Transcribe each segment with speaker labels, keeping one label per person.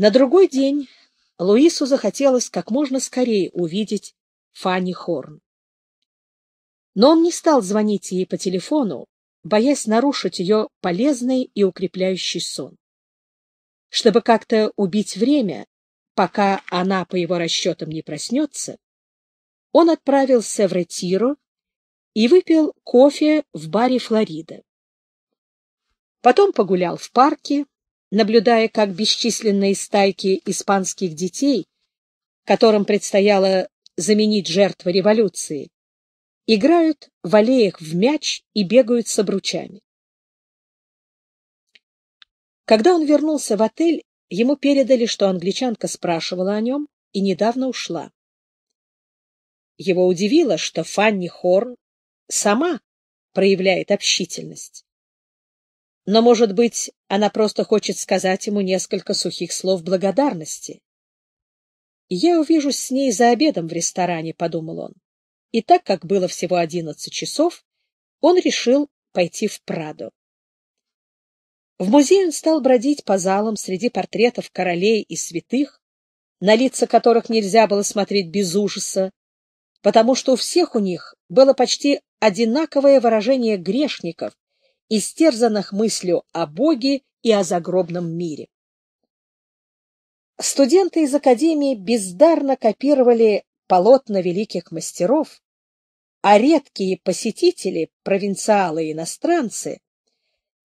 Speaker 1: На другой день Луису захотелось как можно скорее увидеть Фанни Хорн. Но он не стал звонить ей по телефону, боясь нарушить ее полезный и укрепляющий сон. Чтобы как-то убить время, пока она, по его расчетам, не проснется, он отправился в ретиру и выпил кофе в баре «Флорида». Потом погулял в парке, наблюдая, как бесчисленные стайки испанских детей, которым предстояло заменить жертвы революции, играют в аллеях в мяч и бегают
Speaker 2: с обручами. Когда он вернулся в отель,
Speaker 1: ему передали, что англичанка спрашивала о нем и недавно ушла. Его удивило, что Фанни Хорн сама проявляет общительность. Но, может быть, она просто хочет сказать ему несколько сухих слов благодарности. «Я увижусь с ней за обедом в ресторане», — подумал он. И так как было всего одиннадцать часов, он решил пойти в Прадо. В музее он стал бродить по залам среди портретов королей и святых, на лица которых нельзя было смотреть без ужаса, потому что у всех у них было почти одинаковое выражение грешников, истерзанных мыслью о Боге и о загробном мире. Студенты из Академии бездарно копировали полотна великих мастеров, а редкие посетители, провинциалы и иностранцы,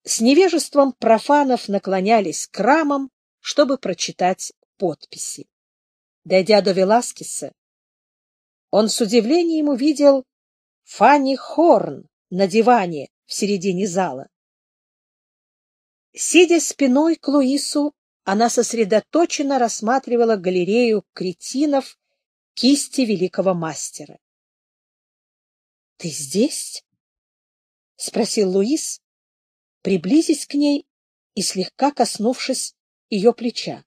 Speaker 1: с невежеством профанов наклонялись к рамам, чтобы прочитать подписи. Дойдя до Веласкеса, он с удивлением увидел Фанни Хорн на диване, в середине зала. Сидя спиной к Луису, она сосредоточенно рассматривала галерею кретинов кисти великого мастера. — Ты здесь? —
Speaker 2: спросил Луис, приблизясь к ней и слегка коснувшись ее плеча.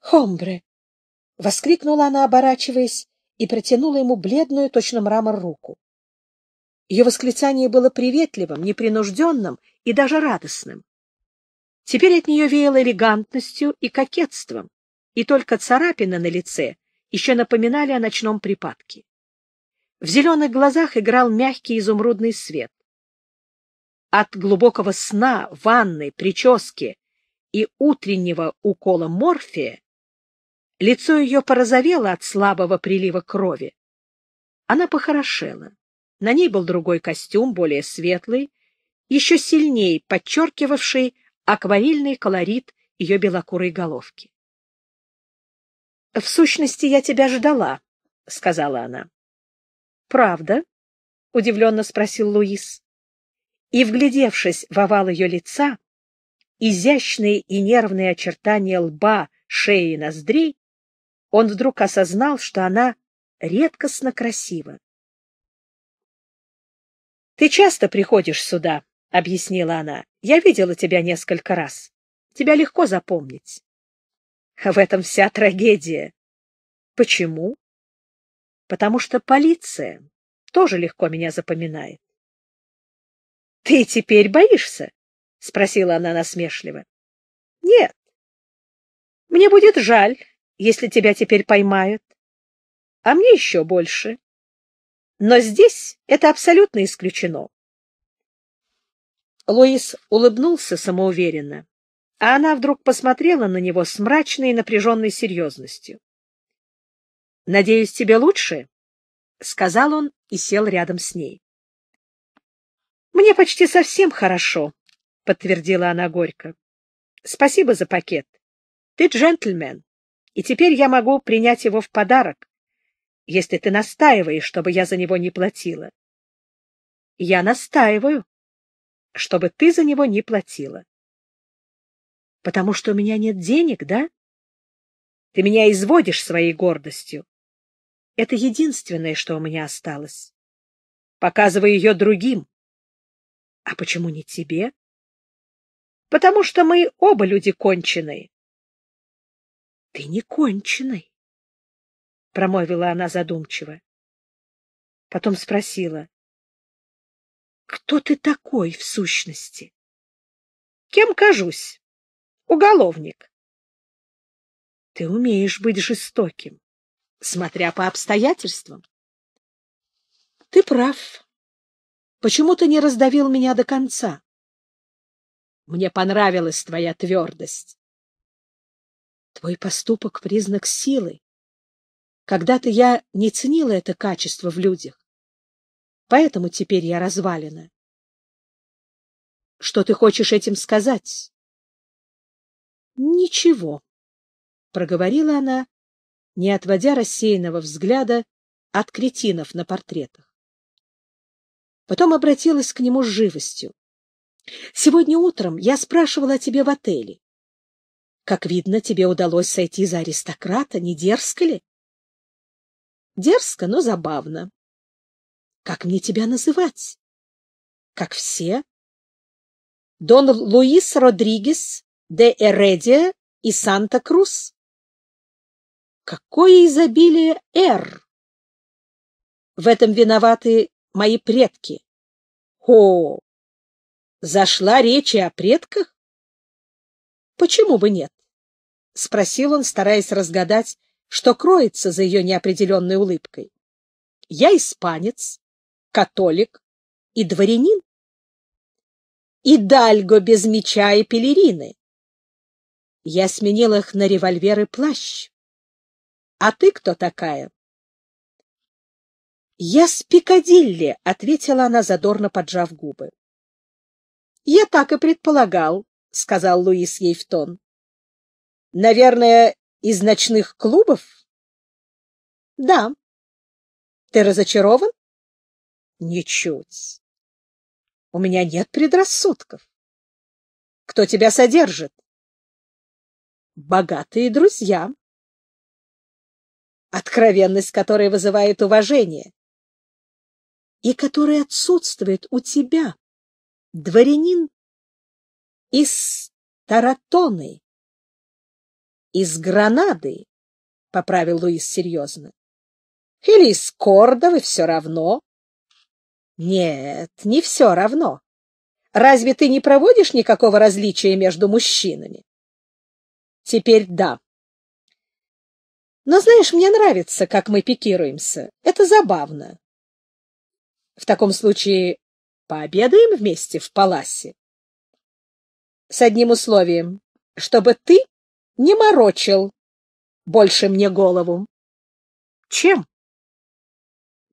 Speaker 2: «Хомбре!» — воскликнула она,
Speaker 1: оборачиваясь, и протянула ему бледную, точно мрамор, руку. Ее восклицание было приветливым, непринужденным и даже радостным. Теперь от нее веяло элегантностью и кокетством, и только царапины на лице еще напоминали о ночном припадке. В зеленых глазах играл мягкий изумрудный свет. От глубокого сна, ванны, прически и утреннего укола морфия лицо ее порозовело от слабого прилива крови. Она похорошела. На ней был другой костюм, более светлый, еще сильнее подчеркивавший акварельный колорит ее белокурой головки. — В сущности, я тебя ждала, — сказала она. — Правда? — удивленно спросил Луис. И, вглядевшись в овал ее лица, изящные и нервные очертания лба, шеи и ноздрей, он вдруг осознал, что она редкостно красива. — Ты часто приходишь сюда, — объяснила она. — Я видела тебя несколько раз. Тебя легко запомнить. — В этом вся трагедия. — Почему?
Speaker 2: — Потому что полиция тоже легко меня запоминает. — Ты теперь боишься? — спросила она насмешливо. —
Speaker 1: Нет. Мне будет жаль, если тебя теперь поймают. А мне еще больше. Но здесь это абсолютно исключено. Луис улыбнулся самоуверенно, а она вдруг посмотрела на него с мрачной и напряженной серьезностью. — Надеюсь, тебе лучше? — сказал он и сел рядом с ней. — Мне почти совсем хорошо, — подтвердила она горько. — Спасибо за пакет. Ты джентльмен, и теперь я могу принять его в подарок если ты настаиваешь, чтобы я за него не платила. Я
Speaker 2: настаиваю, чтобы ты за него не платила. Потому
Speaker 1: что у меня нет денег, да? Ты меня изводишь своей гордостью. Это единственное, что у меня осталось. Показывай ее другим.
Speaker 2: А почему не тебе? Потому что мы оба люди конченые. Ты не конченый. — промолвила она задумчиво. Потом спросила. — Кто ты такой в сущности? — Кем кажусь? Уголовник. — Ты умеешь быть жестоким, смотря по обстоятельствам. — Ты прав. Почему ты не раздавил меня до конца?
Speaker 1: Мне понравилась твоя твердость.
Speaker 2: Твой поступок — признак силы. Когда-то я не ценила это качество в людях. Поэтому теперь я развалена. Что ты хочешь этим сказать? Ничего, — проговорила она, не отводя рассеянного
Speaker 1: взгляда от кретинов на портретах. Потом обратилась к нему с живостью. Сегодня утром я спрашивала о тебе в отеле. Как видно, тебе удалось сойти за аристократа, не дерзко ли?
Speaker 2: Дерзко, но забавно. Как мне тебя называть? Как все? Дон Луис Родригес де Эредия и Санта-Крус. Какое изобилие «Р»! В этом виноваты мои предки.
Speaker 1: Хо! Зашла речь и о предках? Почему бы нет? — спросил он, стараясь разгадать что кроется за ее неопределенной улыбкой. Я испанец, католик и дворянин.
Speaker 2: И дальго без меча и пелерины. Я сменил их на револьверы и плащ. А ты кто такая?
Speaker 1: Я с Пикадилли, — ответила она, задорно поджав губы. Я так и предполагал, — сказал Луис ей в тон.
Speaker 2: Наверное, из ночных клубов? — Да. — Ты разочарован? — Ничуть. У меня нет предрассудков. — Кто тебя содержит? — Богатые друзья. Откровенность которая вызывает уважение. И которая отсутствует у тебя, дворянин из Таратоны из Гранады, — поправил Луис серьезно.
Speaker 1: — Или из Кордовы, все равно. — Нет, не все равно. Разве ты не проводишь никакого различия между мужчинами? — Теперь да. Но, знаешь, мне нравится, как мы пикируемся. Это забавно. В таком случае пообедаем вместе в паласе? С одним условием, чтобы
Speaker 2: ты не морочил больше мне голову. Чем?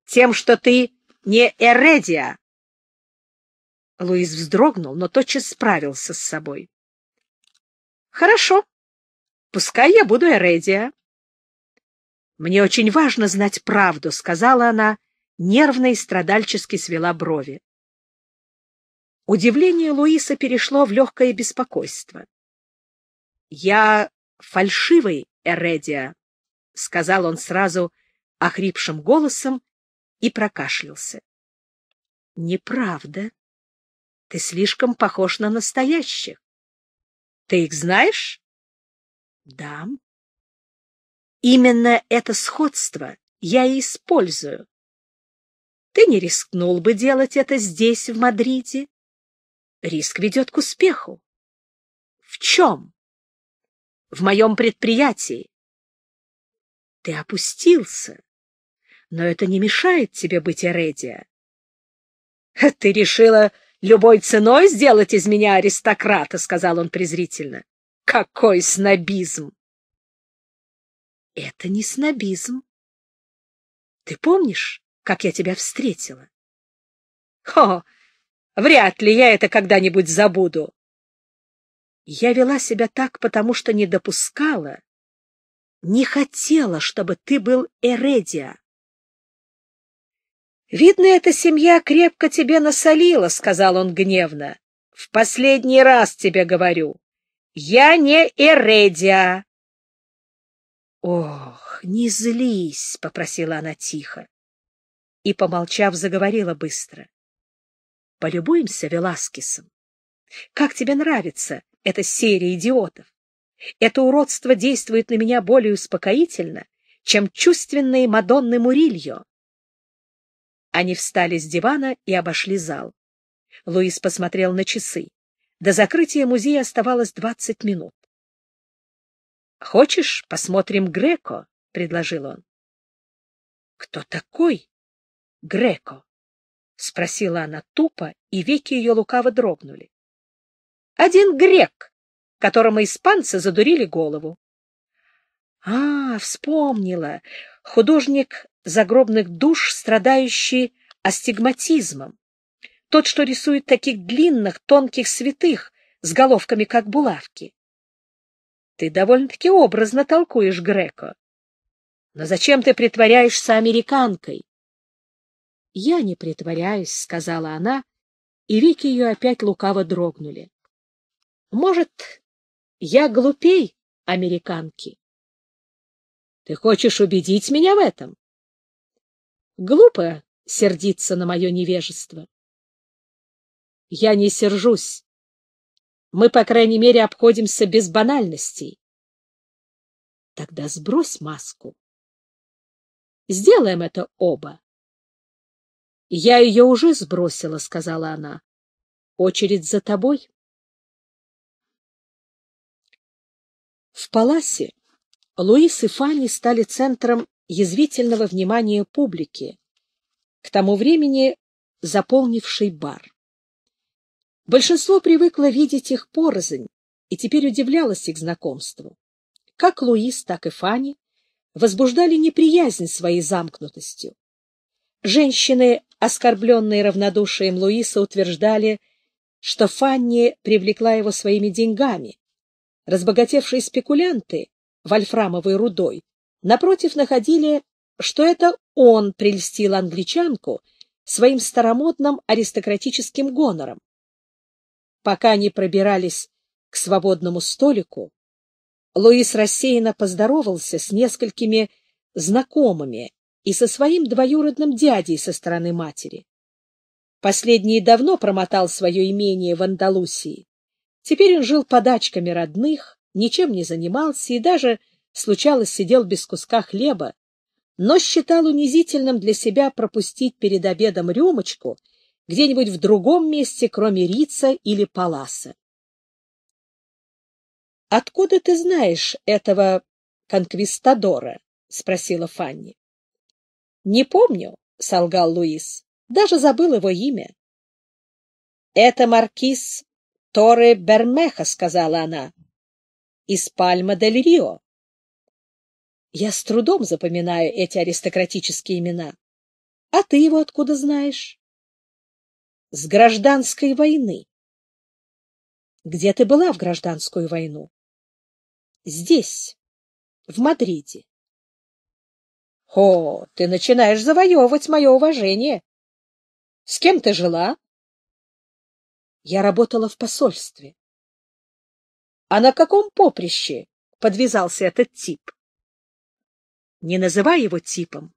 Speaker 2: Тем, что ты не Эредия. Луис вздрогнул, но тотчас справился с собой.
Speaker 1: Хорошо. Пускай я буду Эредия. Мне очень важно знать правду, сказала она, нервно и страдальчески свела брови. Удивление Луиса перешло в легкое беспокойство. Я Фальшивый Эредия, — сказал он сразу охрипшим голосом и прокашлялся. — Неправда.
Speaker 2: Ты слишком похож на настоящих. — Ты их знаешь? — Да. Именно это сходство я и использую. Ты не рискнул бы делать это здесь, в Мадриде. Риск ведет к успеху. В чем? в моем предприятии. Ты опустился,
Speaker 1: но это не мешает тебе быть Эредия. Ты решила любой ценой сделать из меня аристократа, — сказал он презрительно. Какой снобизм! Это не снобизм.
Speaker 2: Ты помнишь, как я тебя встретила? О,
Speaker 1: вряд ли я это когда-нибудь забуду. Я вела себя так, потому что не допускала, не хотела, чтобы ты был эредиа. «Видно, эта семья крепко тебе насолила», — сказал он гневно. «В последний раз тебе говорю. Я не эредиа. «Ох, не злись», — попросила она тихо. И, помолчав, заговорила быстро. «Полюбуемся Веласкисом. Как тебе нравится эта серия идиотов? Это уродство действует на меня более успокоительно, чем чувственные Мадонны Мурильо. Они встали с дивана и обошли зал. Луис посмотрел на часы. До закрытия музея оставалось двадцать минут. «Хочешь, посмотрим Греко?» — предложил он.
Speaker 2: «Кто такой Греко?» — спросила она тупо,
Speaker 1: и веки ее лукаво дрогнули один грек, которому испанцы задурили голову. А, вспомнила, художник загробных душ, страдающий астигматизмом. Тот, что рисует таких длинных, тонких святых, с головками, как булавки. Ты довольно-таки образно толкуешь Греко. Но зачем ты притворяешься американкой? — Я не притворяюсь, — сказала она, и веки ее опять лукаво дрогнули. Может, я
Speaker 2: глупей американки? Ты хочешь убедить меня в этом? Глупо сердиться на мое невежество. Я не сержусь. Мы, по крайней мере, обходимся без банальностей. Тогда сбрось маску. Сделаем это оба. — Я ее уже сбросила, — сказала она. — Очередь за тобой.
Speaker 1: В Паласе Луис и Фанни стали центром язвительного внимания публики, к тому времени заполнивший бар. Большинство привыкло видеть их порознь и теперь удивлялось их знакомству. Как Луис, так и Фанни возбуждали неприязнь своей замкнутостью. Женщины, оскорбленные равнодушием Луиса, утверждали, что Фанни привлекла его своими деньгами, Разбогатевшие спекулянты вольфрамовой рудой напротив находили, что это он прельстил англичанку своим старомодным аристократическим гонором. Пока они пробирались к свободному столику, Луис рассеянно поздоровался с несколькими знакомыми и со своим двоюродным дядей со стороны матери. Последний давно промотал свое имение в Андалусии Теперь он жил подачками родных, ничем не занимался и даже, случалось, сидел без куска хлеба, но считал унизительным для себя пропустить перед обедом рюмочку где-нибудь в другом месте, кроме Рица или Паласа. — Откуда ты знаешь этого конквистадора? — спросила Фанни. — Не помню, — солгал Луис, — даже забыл его имя. — Это маркиз Торре Бермеха, — сказала она, — из Пальма-дель-Рио. Я с трудом запоминаю эти
Speaker 2: аристократические имена. А ты его откуда знаешь? С гражданской войны. Где ты была в гражданскую войну? Здесь, в Мадриде. О, ты начинаешь завоевывать мое уважение. С кем ты жила? Я работала в посольстве. — А на каком поприще
Speaker 1: подвязался этот тип? — Не называй его типом.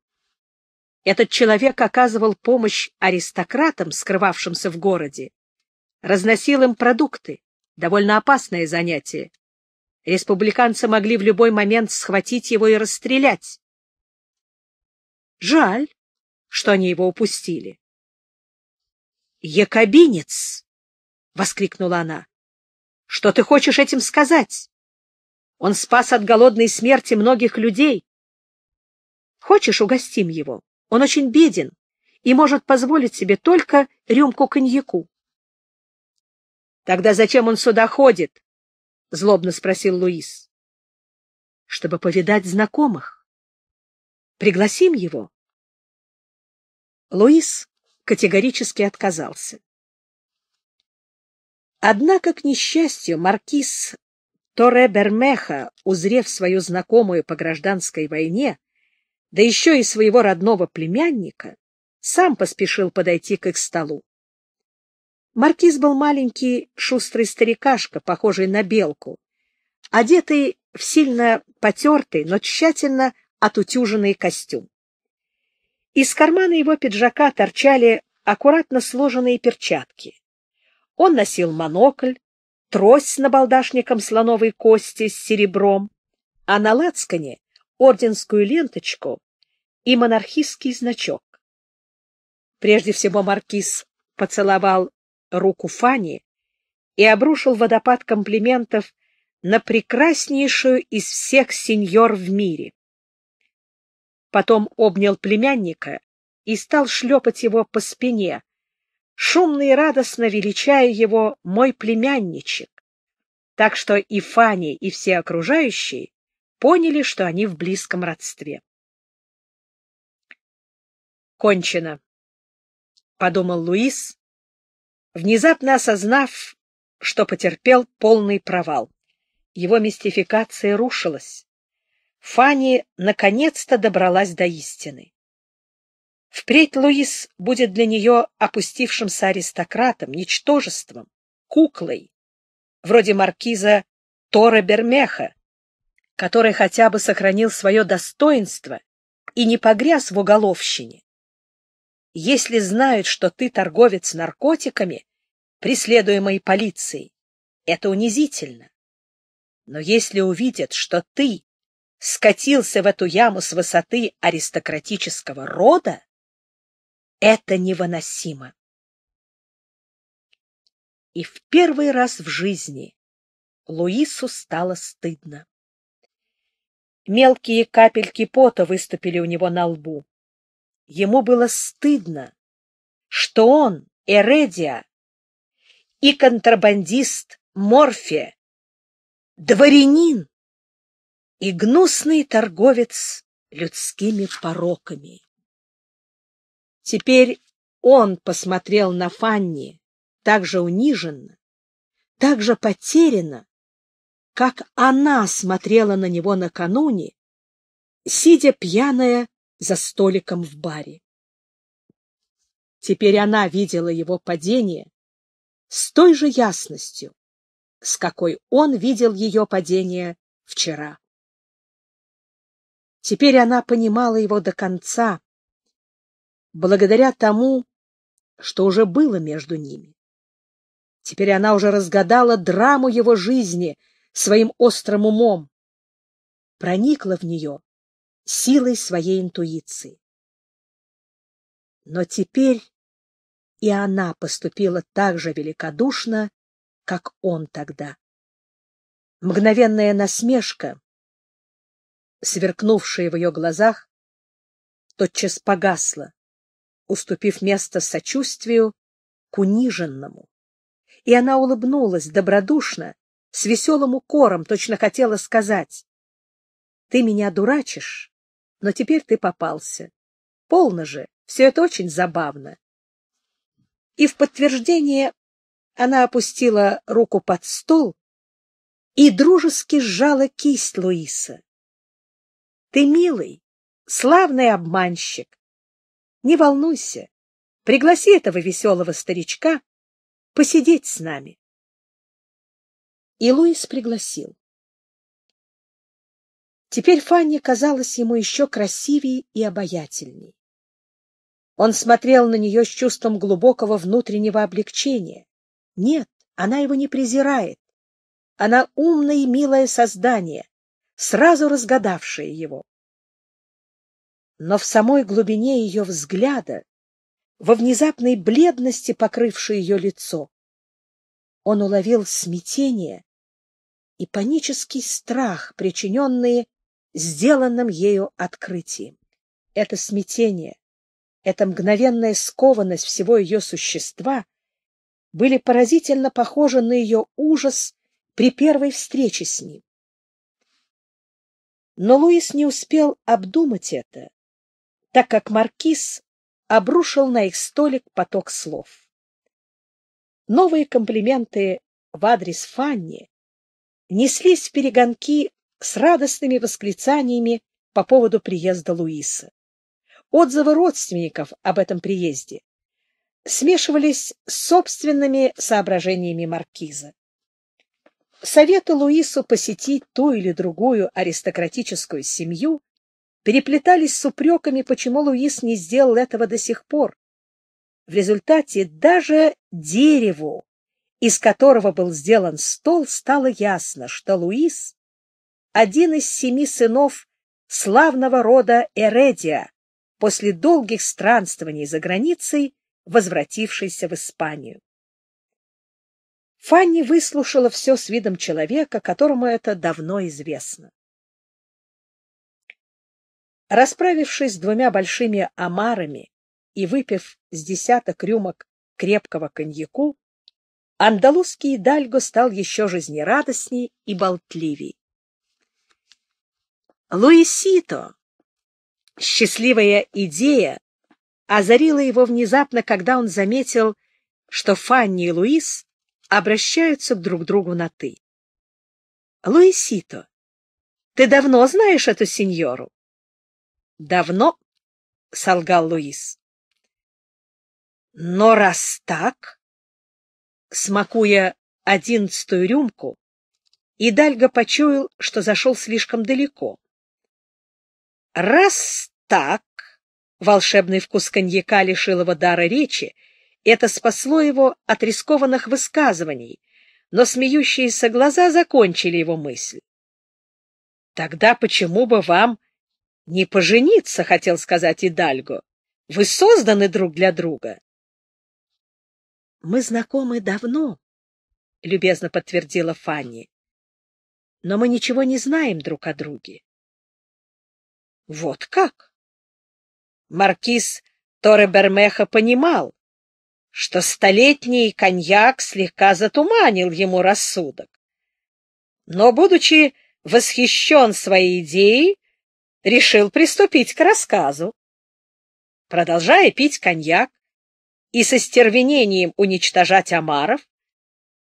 Speaker 1: Этот человек оказывал помощь аристократам, скрывавшимся в городе, разносил им продукты, довольно опасное занятие. Республиканцы могли в любой момент схватить его и расстрелять. Жаль, что они его упустили. Якобинец.
Speaker 2: — воскликнула она. — Что ты хочешь этим сказать?
Speaker 1: Он спас от голодной смерти многих людей. Хочешь, угостим его? Он очень беден и может позволить себе только рюмку коньяку. — Тогда зачем он сюда ходит? — злобно спросил
Speaker 2: Луис. — Чтобы повидать знакомых. Пригласим его? Луис категорически отказался.
Speaker 1: Однако, к несчастью, маркиз Торе Бермеха, узрев свою знакомую по гражданской войне, да еще и своего родного племянника, сам поспешил подойти к их столу. Маркиз был маленький, шустрый старикашка, похожий на белку, одетый в сильно потертый, но тщательно отутюженный костюм. Из кармана его пиджака торчали аккуратно сложенные перчатки. Он носил монокль, трость с набалдашником слоновой кости с серебром, а на лацкане орденскую ленточку и монархистский значок. Прежде всего маркиз поцеловал руку Фани и обрушил водопад комплиментов на прекраснейшую из всех сеньор в мире. Потом обнял племянника и стал шлепать его по спине, шумно и радостно величая его «мой племянничек», так что и Фанни, и все окружающие поняли, что они в близком родстве.
Speaker 2: «Кончено», — подумал Луис,
Speaker 1: внезапно осознав, что потерпел полный провал. Его мистификация рушилась. Фанни наконец-то добралась до истины. Впредь Луис будет для нее опустившимся аристократом, ничтожеством, куклой, вроде маркиза Тора Бермеха, который хотя бы сохранил свое достоинство и не погряз в уголовщине. Если знают, что ты торговец наркотиками, преследуемый полицией, это унизительно. Но если увидят, что ты скатился в эту яму с высоты аристократического рода, это невыносимо. И в первый раз в жизни Луису стало стыдно. Мелкие капельки пота выступили у него на лбу. Ему было стыдно, что он, Эредия, и контрабандист Морфе, дворянин и гнусный торговец людскими пороками.
Speaker 2: Теперь он посмотрел на Фанни
Speaker 1: так же униженно, так же потерянно, как она смотрела на него накануне, сидя пьяная за столиком в баре. Теперь она видела его падение с той же ясностью, с какой он видел ее падение
Speaker 2: вчера. Теперь она понимала его до конца,
Speaker 1: благодаря тому, что уже было между ними. Теперь она уже разгадала драму его жизни своим острым умом, проникла в нее силой своей интуиции.
Speaker 2: Но теперь и она поступила так же великодушно, как он тогда. Мгновенная насмешка, сверкнувшая в ее глазах,
Speaker 1: тотчас погасла уступив место сочувствию к униженному. И она улыбнулась добродушно, с веселым укором, точно хотела сказать. «Ты меня дурачишь, но теперь ты попался. Полно же, все это очень забавно». И в подтверждение она опустила руку под стол и дружески сжала кисть Луиса. «Ты милый, славный обманщик,
Speaker 2: не волнуйся, пригласи этого веселого старичка посидеть с нами. И Луис пригласил.
Speaker 1: Теперь Фанни казалась ему еще красивее и обаятельней. Он смотрел на нее с чувством глубокого внутреннего облегчения. Нет, она его не презирает. Она умное и милое создание, сразу разгадавшее его но в самой глубине ее взгляда, во внезапной бледности, покрывшей ее лицо, он уловил смятение и панический страх, причиненные сделанным ею открытием. Это смятение, эта мгновенная скованность всего ее существа были поразительно похожи на ее ужас при первой встрече с ним. Но Луис не успел обдумать это, так как маркиз обрушил на их столик поток слов. Новые комплименты в адрес Фанни неслись в перегонки с радостными восклицаниями по поводу приезда Луиса. Отзывы родственников об этом приезде смешивались с собственными соображениями маркиза. Советы Луису посетить ту или другую аристократическую семью переплетались с упреками, почему Луис не сделал этого до сих пор. В результате даже дереву, из которого был сделан стол, стало ясно, что Луис — один из семи сынов славного рода Эредия, после долгих странствований за границей, возвратившийся в Испанию. Фанни выслушала все с видом человека, которому это давно
Speaker 2: известно. Расправившись с двумя большими
Speaker 1: омарами и выпив с десяток рюмок крепкого коньяку, андалузский Дальго стал еще жизнерадостней и болтливей. Луисито! Счастливая идея озарила его внезапно, когда он заметил, что Фанни и Луис обращаются друг к другу на «ты». «Луисито,
Speaker 2: ты давно знаешь эту сеньору?» Давно, — солгал Луис. Но раз так,
Speaker 1: смакуя одиннадцатую рюмку, Идальго почуял, что зашел слишком далеко. Раз так, волшебный вкус коньяка лишил его дара речи, это спасло его от рискованных высказываний, но смеющиеся глаза закончили его мысль. Тогда почему бы вам не пожениться, хотел сказать Идальго. Вы созданы друг для друга. Мы знакомы
Speaker 2: давно, любезно подтвердила Фанни. Но мы ничего не знаем друг о друге. Вот как?
Speaker 1: Маркиз Торе Бермеха понимал, что столетний коньяк слегка затуманил ему рассудок. Но, будучи восхищен своей идеей, решил приступить к рассказу. Продолжая пить коньяк и со стервенением уничтожать омаров,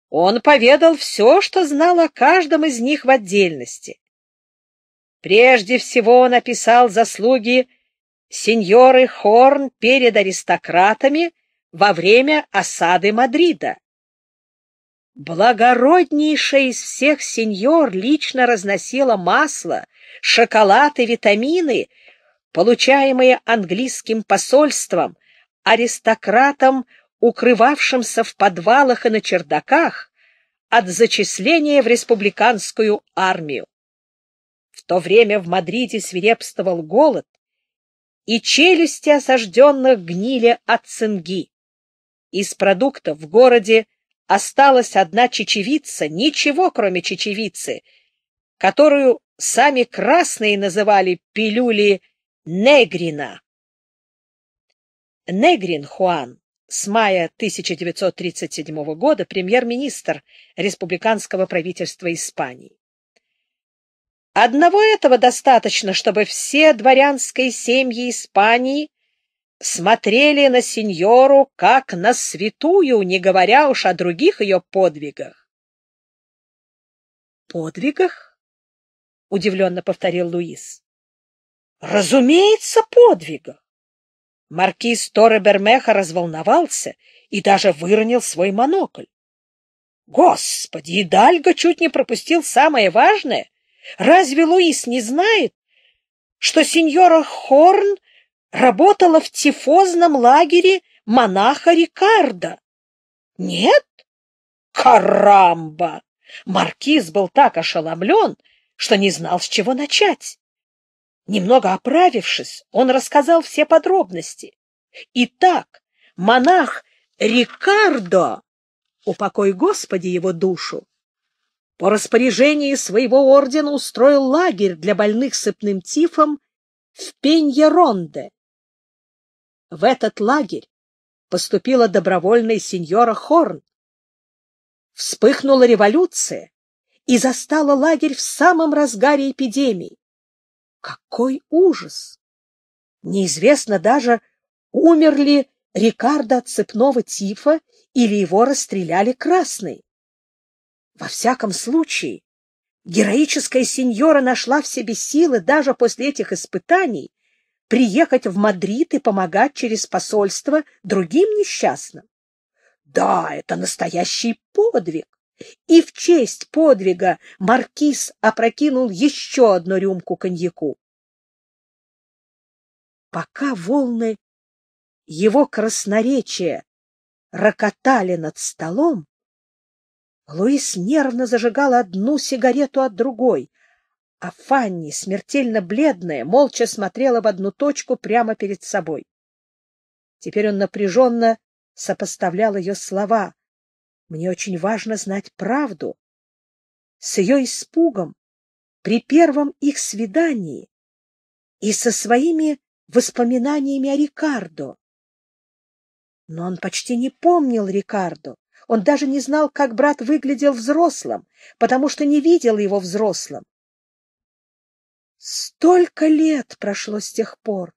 Speaker 1: он поведал все, что знал о каждом из них в отдельности. Прежде всего он описал заслуги сеньоры Хорн перед аристократами во время осады Мадрида. Благороднейшая из всех сеньор лично разносила масло — шоколад и витамины, получаемые английским посольством, аристократам, укрывавшимся в подвалах и на чердаках, от зачисления в республиканскую армию. В то время в Мадриде свирепствовал голод, и челюсти осажденных гнили от цинги. Из продуктов в городе осталась одна чечевица, ничего кроме чечевицы — которую сами красные называли пилюли Негрина. Негрин Хуан с мая 1937 года премьер-министр республиканского правительства Испании. Одного этого достаточно, чтобы все дворянские семьи Испании смотрели на сеньору как на святую, не говоря уж о других ее подвигах. Подвигах? — удивленно повторил Луис. — Разумеется, подвига. Маркиз Торе Бермеха разволновался и даже выронил свой монокль. Господи, Идальго чуть не пропустил самое важное. Разве Луис не знает, что сеньора Хорн работала в тифозном лагере монаха Рикардо? Нет? Карамба! Маркиз был так ошеломлен, что не знал, с чего начать. Немного оправившись, он рассказал все подробности. Итак, монах Рикардо, упокой Господи его душу, по распоряжении своего ордена устроил лагерь для больных сыпным тифом в Пеньеронде. В этот лагерь поступила добровольная сеньора Хорн. Вспыхнула революция и застала лагерь в самом разгаре эпидемии. Какой ужас! Неизвестно даже, умер ли Рикардо от цепного тифа или его расстреляли красные. Во всяком случае, героическая сеньора нашла в себе силы даже после этих испытаний приехать в Мадрид и помогать через посольство другим несчастным. Да, это настоящий подвиг и в честь подвига маркиз опрокинул еще одну рюмку коньяку. Пока
Speaker 2: волны
Speaker 1: его красноречия рокотали над столом, Луис нервно зажигал одну сигарету от другой, а Фанни, смертельно бледная, молча смотрела в одну точку прямо перед собой. Теперь он напряженно сопоставлял ее слова, мне очень важно знать правду. С ее испугом при первом их свидании и со своими воспоминаниями о Рикардо. Но он почти не помнил Рикардо. Он даже не знал, как брат выглядел взрослым, потому что не видел его взрослым. Столько лет прошло с тех пор.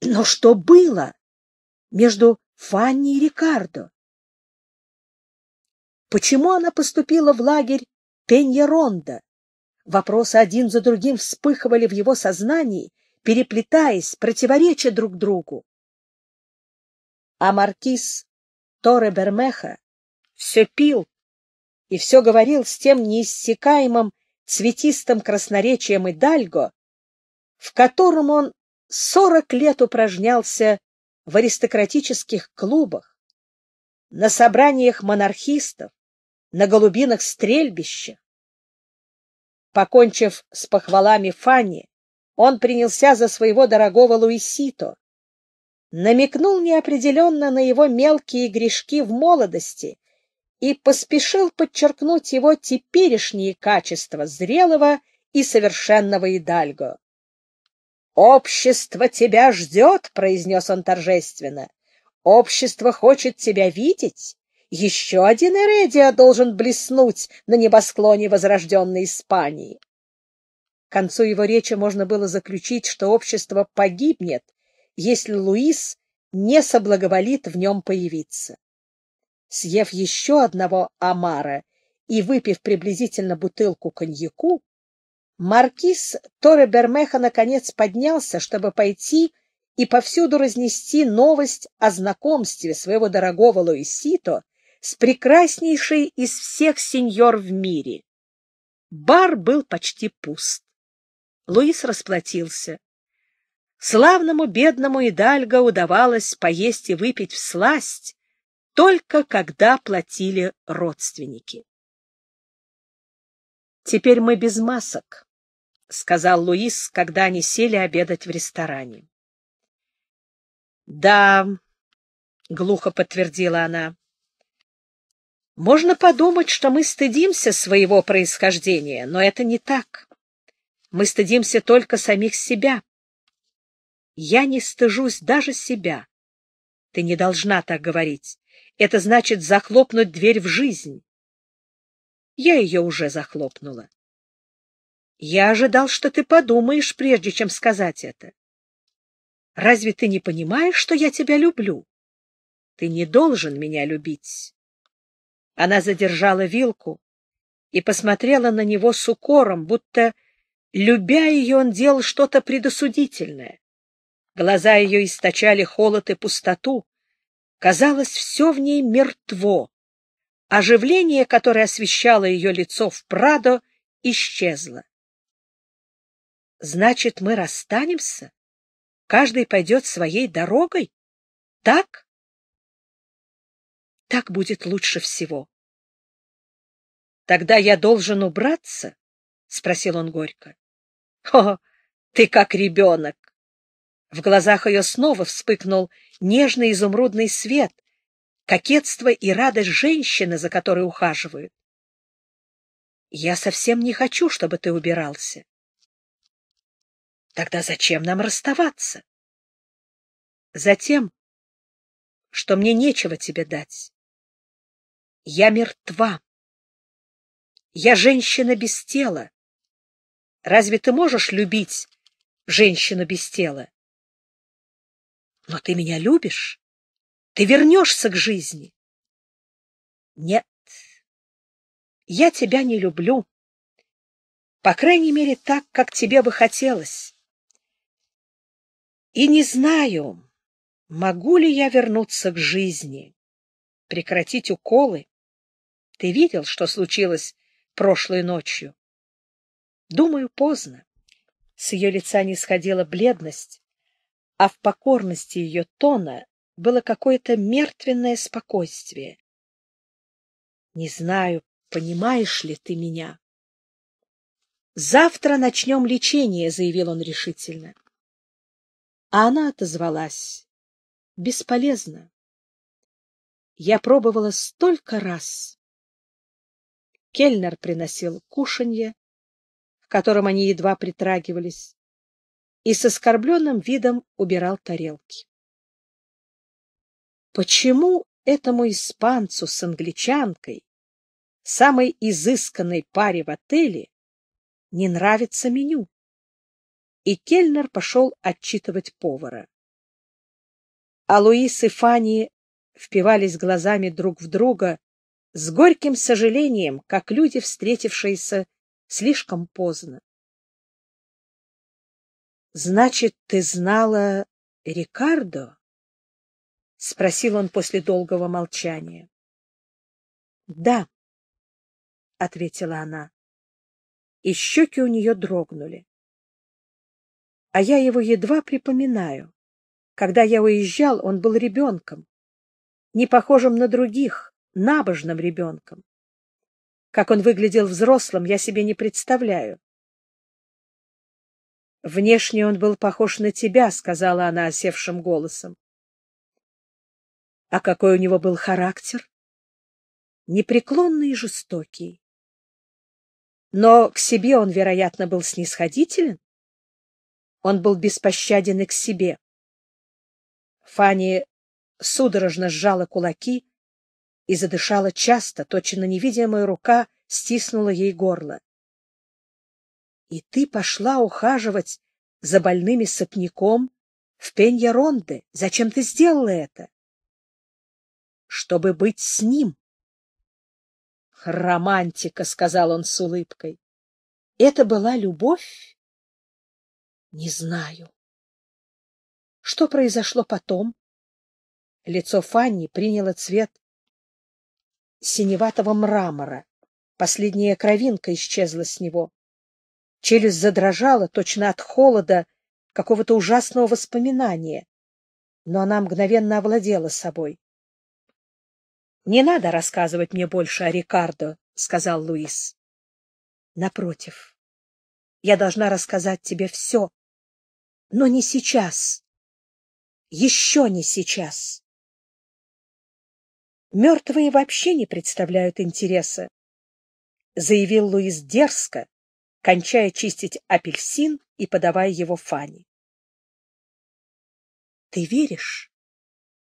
Speaker 2: Но что было между Фанни и Рикардо?
Speaker 1: Почему она поступила в лагерь Пеньеронда? Вопросы один за другим вспыхивали в его сознании, переплетаясь, противореча друг другу. А маркиз Торе Бермеха все пил и все говорил с тем неиссякаемым цветистым красноречием Идальго, в котором он сорок лет упражнялся в аристократических клубах, на собраниях монархистов, на голубинах стрельбище. Покончив с похвалами Фанни, он принялся за своего дорогого Луисито. Намекнул неопределенно на его мелкие грешки в молодости и поспешил подчеркнуть его теперешние качества зрелого и совершенного идальго. «Общество тебя ждет!» — произнес он торжественно. «Общество хочет тебя видеть. Еще один Эредия должен блеснуть на небосклоне возрожденной Испании. К концу его речи можно было заключить, что общество погибнет, если Луис не соблаговолит в нем появиться. Съев еще одного омара и выпив приблизительно бутылку коньяку, маркиз Торе Бермеха наконец поднялся, чтобы пойти и повсюду разнести новость о знакомстве своего дорогого Луисито с прекраснейшей из всех сеньор в мире. Бар был почти пуст. Луис расплатился. Славному бедному Идальго удавалось поесть и выпить в сласть только когда платили родственники. «Теперь мы без масок», — сказал Луис, когда они сели обедать в ресторане. «Да», — глухо подтвердила она, можно подумать, что мы стыдимся своего происхождения, но это не так. Мы стыдимся только самих себя. Я не стыжусь даже себя. Ты не должна так говорить. Это значит захлопнуть дверь в жизнь. Я ее уже захлопнула. Я ожидал, что ты подумаешь, прежде чем сказать это. Разве ты не понимаешь, что я тебя люблю? Ты не должен меня любить. Она задержала вилку и посмотрела на него с укором, будто, любя ее, он делал что-то предосудительное. Глаза ее источали холод и пустоту. Казалось, все в ней мертво. Оживление, которое освещало ее лицо в Прадо, исчезло. «Значит, мы расстанемся? Каждый пойдет
Speaker 2: своей дорогой? Так?» Так будет лучше всего. — Тогда я должен убраться? — спросил
Speaker 1: он горько. — О, ты как ребенок! В глазах ее снова вспыхнул нежный изумрудный свет, кокетство и радость женщины, за которой ухаживают. — Я совсем не хочу, чтобы ты
Speaker 2: убирался. — Тогда зачем нам расставаться? — Затем, что мне нечего тебе дать. Я мертва. Я женщина без тела. Разве ты можешь любить женщину без тела? Но ты меня любишь. Ты вернешься к жизни. Нет, я тебя не люблю. По
Speaker 1: крайней мере, так, как тебе бы хотелось. И не знаю, могу ли я вернуться к жизни, прекратить уколы, ты видел, что случилось прошлой ночью? Думаю, поздно. С ее лица не сходила бледность, а в покорности ее тона было какое-то мертвенное спокойствие.
Speaker 2: Не знаю, понимаешь ли ты меня.
Speaker 1: «Завтра начнем лечение», — заявил он решительно. А она отозвалась. «Бесполезно. Я пробовала столько раз. Кельнер приносил кушанье, к которым они едва притрагивались, и с оскорбленным видом убирал тарелки. Почему этому испанцу с англичанкой, самой изысканной паре в отеле, не нравится меню? И Кельнер пошел отчитывать повара. А Луис и Фанни впивались глазами друг в друга, с горьким сожалением, как люди, встретившиеся слишком поздно.
Speaker 2: «Значит, ты знала Рикардо?» — спросил он после долгого молчания. «Да», — ответила она, и щеки
Speaker 1: у нее дрогнули. «А я его едва припоминаю. Когда я уезжал, он был ребенком, не похожим на других, набожным ребенком. Как он выглядел взрослым, я себе не представляю. «Внешне он был похож на тебя», — сказала она осевшим
Speaker 2: голосом. «А какой у него был характер?» «Непреклонный и жестокий. Но к себе он, вероятно, был снисходителен. Он был беспощаден и к себе».
Speaker 1: Фанни судорожно сжала кулаки, и задышала часто, точно невидимая рука стиснула ей горло. — И ты пошла ухаживать за больными сопняком в Пенья-Ронде. Зачем ты сделала это? — Чтобы быть с ним.
Speaker 2: — Романтика, — сказал он с улыбкой. — Это была любовь? — Не знаю. Что
Speaker 1: произошло потом? Лицо Фанни приняло цвет синеватого мрамора. Последняя кровинка исчезла с него. Челюсть задрожала точно от холода, какого-то ужасного воспоминания. Но она мгновенно овладела собой. — Не надо
Speaker 2: рассказывать мне больше о Рикардо, — сказал Луис. — Напротив, я должна рассказать тебе все, но не сейчас. Еще не сейчас. Мертвые вообще не представляют интереса, — заявил Луис дерзко, кончая чистить апельсин и подавая его Фане. — Ты веришь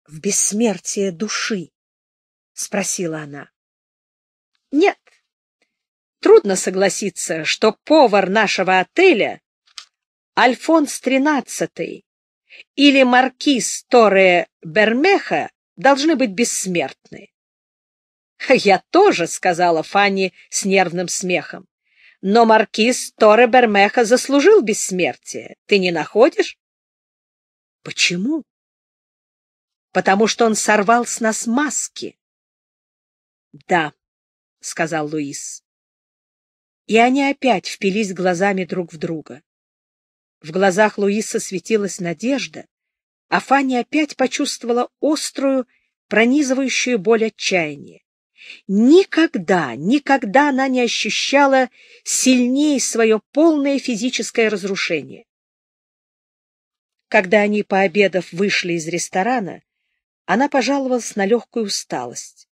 Speaker 2: в бессмертие души? — спросила
Speaker 1: она. — Нет. Трудно согласиться, что повар нашего отеля Альфонс XIII или маркиз Торе Бермеха должны быть бессмертны. «Я тоже», — сказала Фанни с нервным смехом. «Но маркиз Торе Бермеха заслужил бессмертие. Ты не находишь?» «Почему?»
Speaker 2: «Потому что он сорвал с нас маски».
Speaker 1: «Да», — сказал Луис. И они опять впились глазами друг в друга. В глазах Луиса светилась надежда, а Фанни опять почувствовала острую, пронизывающую боль отчаяния. Никогда, никогда она не ощущала сильнее свое полное физическое разрушение. Когда они, пообедав, вышли из ресторана, она пожаловалась на легкую усталость.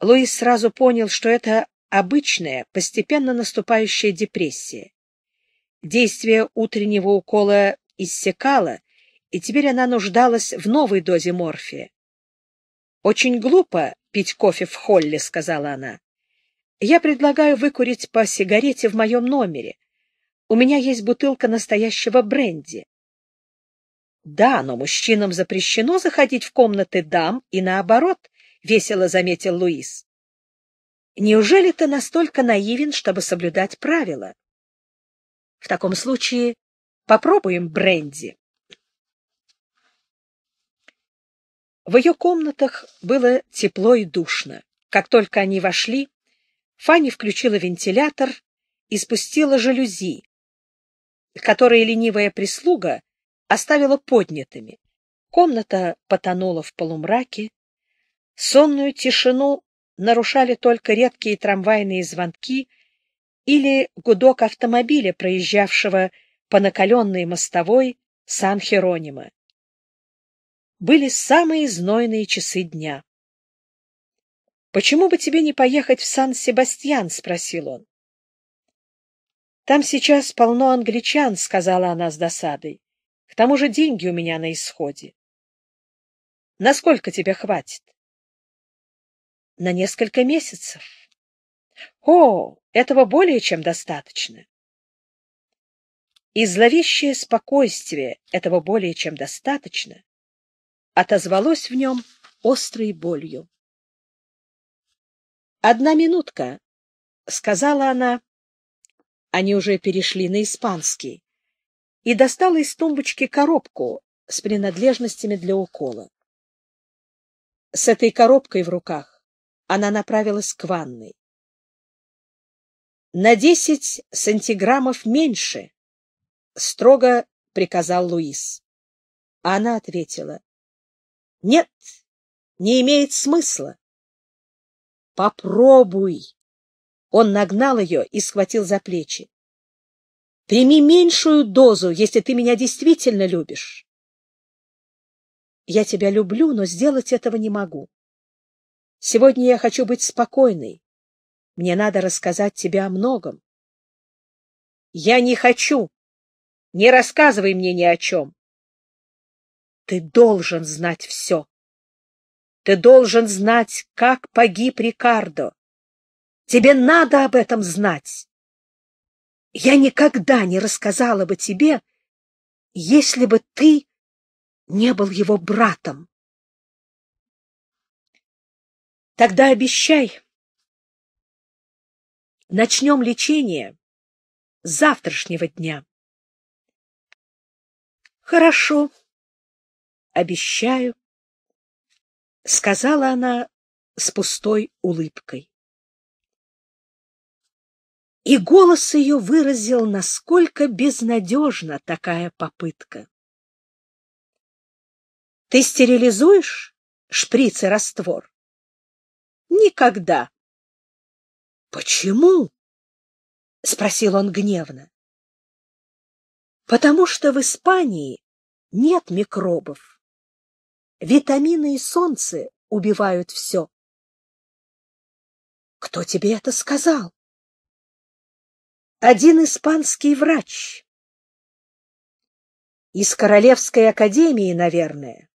Speaker 1: Луис сразу понял, что это обычная, постепенно наступающая депрессия. Действие утреннего укола иссякало, и теперь она нуждалась в новой дозе морфия. «Очень глупо пить кофе в холле», — сказала она. «Я предлагаю выкурить по сигарете в моем номере. У меня есть бутылка настоящего бренди». «Да, но мужчинам запрещено заходить в комнаты дам и наоборот», — весело заметил Луис. «Неужели ты настолько наивен, чтобы соблюдать правила?»
Speaker 2: «В таком случае попробуем бренди».
Speaker 1: В ее комнатах было тепло и душно. Как только они вошли, Фанни включила вентилятор и спустила жалюзи, которые ленивая прислуга оставила поднятыми. Комната потонула в полумраке. Сонную тишину нарушали только редкие трамвайные звонки или гудок автомобиля, проезжавшего по накаленной мостовой Сан-Херонима были самые знойные часы дня. «Почему бы тебе не поехать в Сан-Себастьян?» — спросил он. «Там сейчас полно англичан», — сказала она с досадой. «К тому же деньги у меня на исходе». «Насколько тебе хватит?» «На несколько месяцев». «О, этого более чем достаточно». И зловещее спокойствие этого более чем достаточно
Speaker 2: отозвалось в нем острой болью.
Speaker 1: «Одна минутка», — сказала она. Они уже перешли на испанский. И достала из тумбочки коробку с принадлежностями для укола. С этой коробкой в руках
Speaker 2: она направилась к ванной. «На десять сантиграммов меньше», — строго приказал Луис. А она ответила, нет, не имеет смысла.
Speaker 1: Попробуй. Он нагнал ее и схватил за плечи. Прими меньшую дозу, если ты меня действительно любишь.
Speaker 2: Я тебя люблю, но сделать этого не могу. Сегодня я хочу быть спокойной. Мне надо рассказать тебе о многом. Я не хочу. Не рассказывай мне ни о чем. Ты должен знать все. Ты должен знать, как погиб Рикардо. Тебе надо об этом знать. Я никогда не рассказала бы тебе, если бы ты не был его братом. Тогда обещай. Начнем лечение с завтрашнего дня. Хорошо обещаю, — сказала она с пустой улыбкой. И голос ее выразил, насколько безнадежна такая попытка. — Ты стерилизуешь шприц и раствор? — Никогда. — Почему? — спросил он гневно. — Потому что в Испании нет микробов. Витамины и солнце убивают все. Кто тебе это сказал? Один испанский врач. Из Королевской академии, наверное.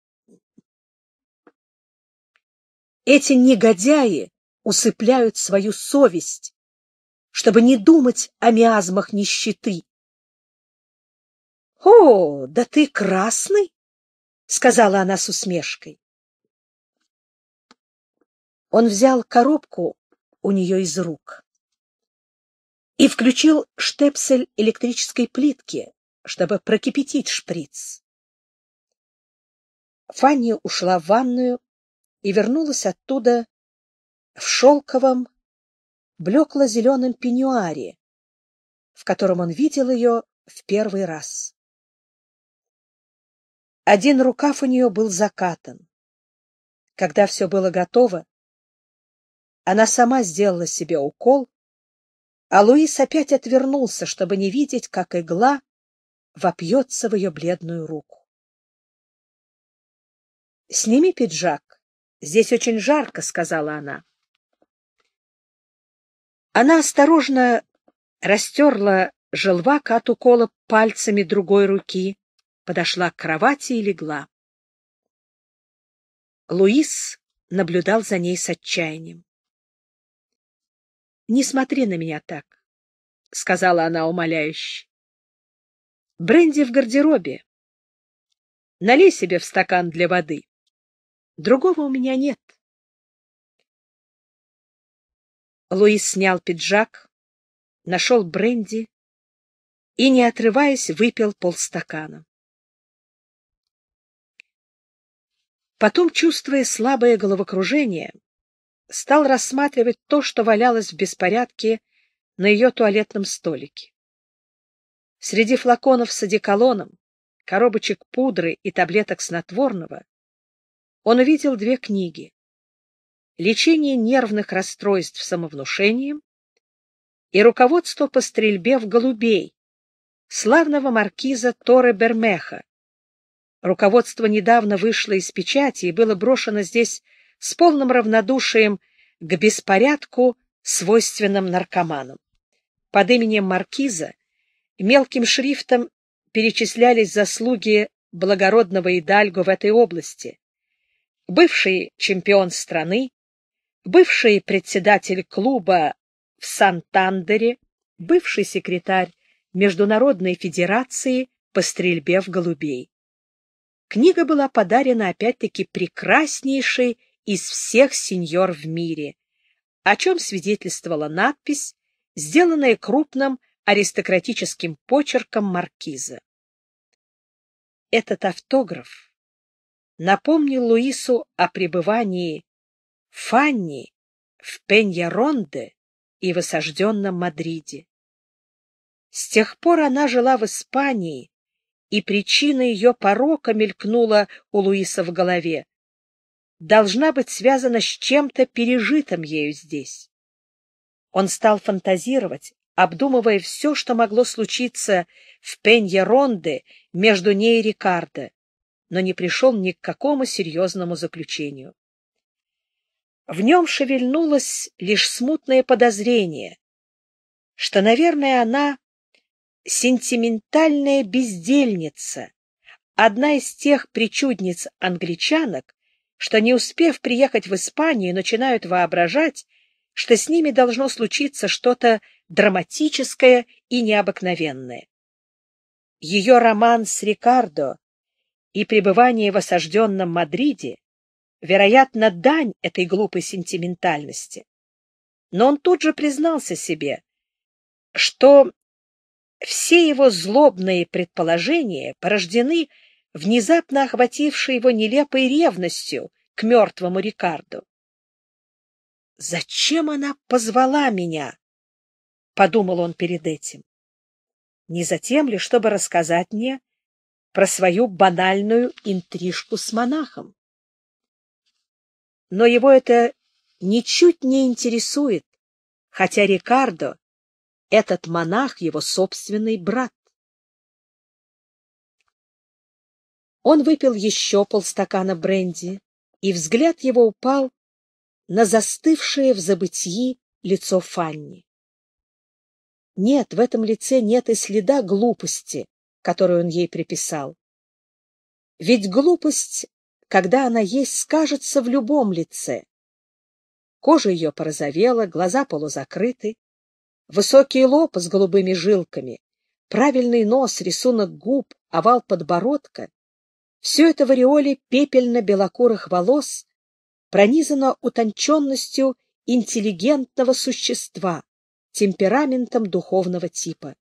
Speaker 2: Эти негодяи усыпляют свою совесть, чтобы не думать о миазмах нищеты. — О, да ты красный! сказала она с усмешкой. Он взял коробку у нее из рук и включил штепсель электрической плитки, чтобы прокипятить шприц. Фанни ушла в ванную и вернулась оттуда в шелковом, блекло-зеленом пеньюаре, в котором он видел ее в первый раз. Один рукав
Speaker 1: у нее был закатан. Когда все было готово, она сама сделала себе укол, а Луис опять отвернулся, чтобы не видеть, как игла вопьется в ее бледную руку.
Speaker 2: «Сними пиджак. Здесь очень жарко», — сказала она.
Speaker 1: Она осторожно растерла желвак от укола пальцами другой руки, подошла к кровати и легла. Луис наблюдал за ней с отчаянием.
Speaker 2: «Не смотри на меня так», — сказала она умоляюще. «Бренди в гардеробе. Налей себе в стакан для воды. Другого у меня нет». Луис снял пиджак, нашел бренди и, не отрываясь, выпил полстакана.
Speaker 1: Потом, чувствуя слабое головокружение, стал рассматривать то, что валялось в беспорядке на ее туалетном столике. Среди флаконов с одеколоном, коробочек пудры и таблеток снотворного он увидел две книги «Лечение нервных расстройств самовнушением» и «Руководство по стрельбе в голубей» славного маркиза Торы Бермеха, Руководство недавно вышло из печати и было брошено здесь с полным равнодушием к беспорядку, свойственным наркоманам. Под именем Маркиза мелким шрифтом перечислялись заслуги благородного Идальго в этой области. Бывший чемпион страны, бывший председатель клуба в Сантандере, бывший секретарь Международной Федерации по стрельбе в голубей. Книга была подарена опять-таки прекраснейшей из всех сеньор в мире, о чем свидетельствовала надпись, сделанная крупным аристократическим почерком маркиза. Этот автограф
Speaker 2: напомнил Луису о пребывании Фанни
Speaker 1: в Пеньяронде и в осажденном Мадриде. С тех пор она жила в Испании, и причина ее порока мелькнула у Луиса в голове. Должна быть связана с чем-то пережитым ею здесь. Он стал фантазировать, обдумывая все, что могло случиться в Пенье-Ронде между ней и Рикардо, но не пришел ни к какому серьезному заключению. В нем шевельнулось лишь смутное подозрение, что, наверное, она сентиментальная бездельница, одна из тех причудниц-англичанок, что, не успев приехать в Испанию, начинают воображать, что с ними должно случиться что-то драматическое и необыкновенное. Ее роман с Рикардо и пребывание в осажденном Мадриде, вероятно, дань этой глупой сентиментальности. Но он тут же признался себе, что все его злобные предположения порождены внезапно охватившей его нелепой ревностью к мертвому Рикарду. «Зачем она позвала меня?» — подумал он перед этим. «Не затем ли, чтобы рассказать мне про свою банальную интрижку с монахом?» Но его это ничуть не интересует, хотя Рикардо этот монах — его собственный
Speaker 2: брат. Он выпил еще
Speaker 1: полстакана бренди, и взгляд его упал на застывшее в забытьи лицо Фанни. Нет, в этом лице нет и следа глупости, которую он ей приписал. Ведь глупость, когда она есть, скажется в любом лице. Кожа ее порозовела, глаза полузакрыты. Высокий лоб с голубыми жилками, правильный нос, рисунок губ, овал подбородка — все это в ореоле пепельно-белокурых волос пронизано утонченностью интеллигентного существа, темпераментом духовного типа.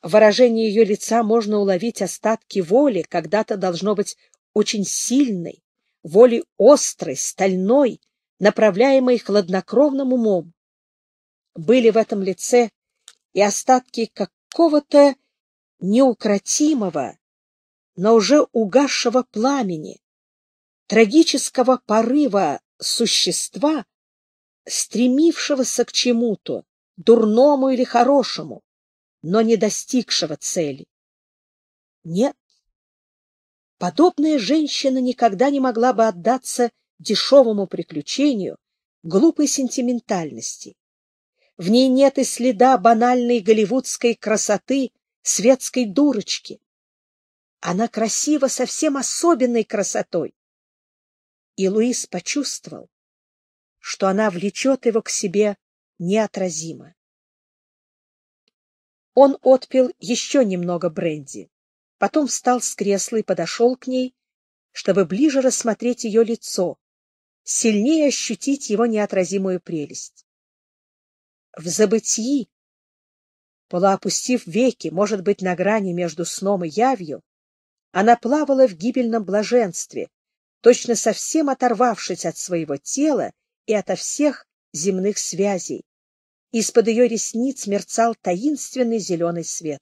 Speaker 1: В выражении ее лица можно уловить остатки воли, когда-то должно быть очень сильной, воли острой, стальной, направляемой хладнокровным умом были в этом лице и остатки какого-то неукротимого, но уже угасшего пламени, трагического порыва существа, стремившегося к чему-то, дурному или хорошему, но не достигшего цели. Нет, подобная женщина никогда не могла бы отдаться дешевому приключению, глупой сентиментальности. В ней нет и следа банальной голливудской красоты, светской дурочки. Она красива совсем особенной красотой. И Луис почувствовал, что она влечет его к себе неотразимо. Он отпил еще немного бренди, потом встал с кресла и подошел к ней, чтобы ближе рассмотреть ее лицо, сильнее ощутить его неотразимую прелесть в забытии. Полуопустив веки, может быть, на грани между сном и явью, она плавала в гибельном блаженстве, точно совсем оторвавшись от своего тела и ото всех земных связей. Из-под ее ресниц мерцал таинственный зеленый свет.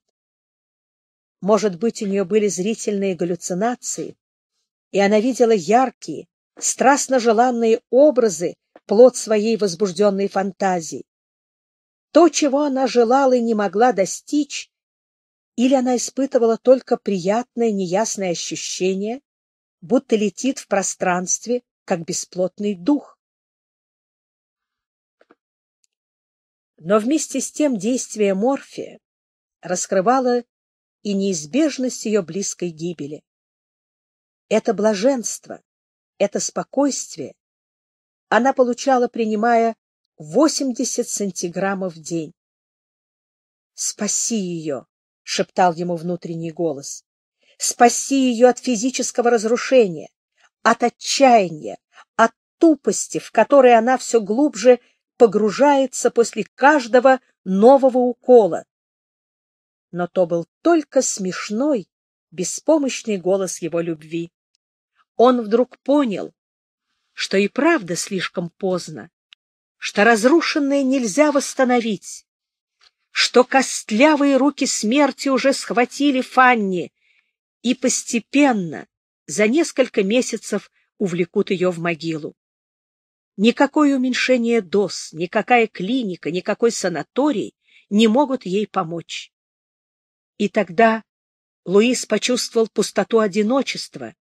Speaker 1: Может быть, у нее были зрительные галлюцинации, и она видела яркие, страстно желанные образы, плод своей возбужденной фантазии. То, чего она желала и не могла достичь, или она испытывала только приятное неясное ощущение, будто летит в пространстве, как бесплотный дух.
Speaker 2: Но вместе с тем действие Морфия
Speaker 1: раскрывало и неизбежность ее близкой гибели. Это блаженство, это спокойствие она получала, принимая 80 сантиграммов в день. «Спаси ее!» — шептал ему внутренний голос. «Спаси ее от физического разрушения, от отчаяния, от тупости, в которой она все глубже погружается после каждого нового укола. Но то был только смешной, беспомощный голос его любви. Он вдруг понял, что и правда слишком поздно что разрушенное нельзя восстановить, что костлявые руки смерти уже схватили Фанни и постепенно, за несколько месяцев, увлекут ее в могилу. Никакое уменьшение доз, никакая клиника, никакой санаторий не могут ей помочь. И тогда Луис почувствовал пустоту одиночества,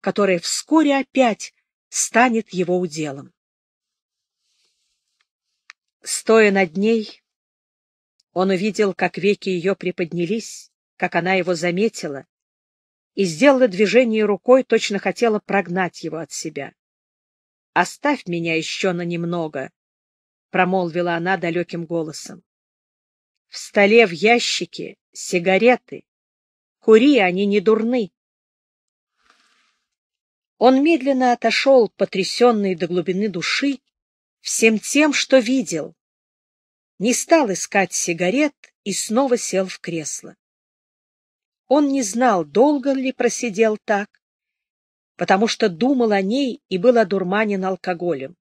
Speaker 1: которое вскоре опять станет его уделом. Стоя над ней, он увидел, как веки ее приподнялись, как она его заметила, и сделала движение рукой, точно хотела прогнать его от себя. «Оставь меня еще на немного», — промолвила она далеким голосом. «В столе в ящике сигареты. Кури, они не дурны». Он медленно отошел, потрясенный до глубины души, всем тем, что видел. Не стал искать сигарет и снова сел в кресло. Он не знал, долго ли просидел так, потому что думал о ней и был одурманен алкоголем.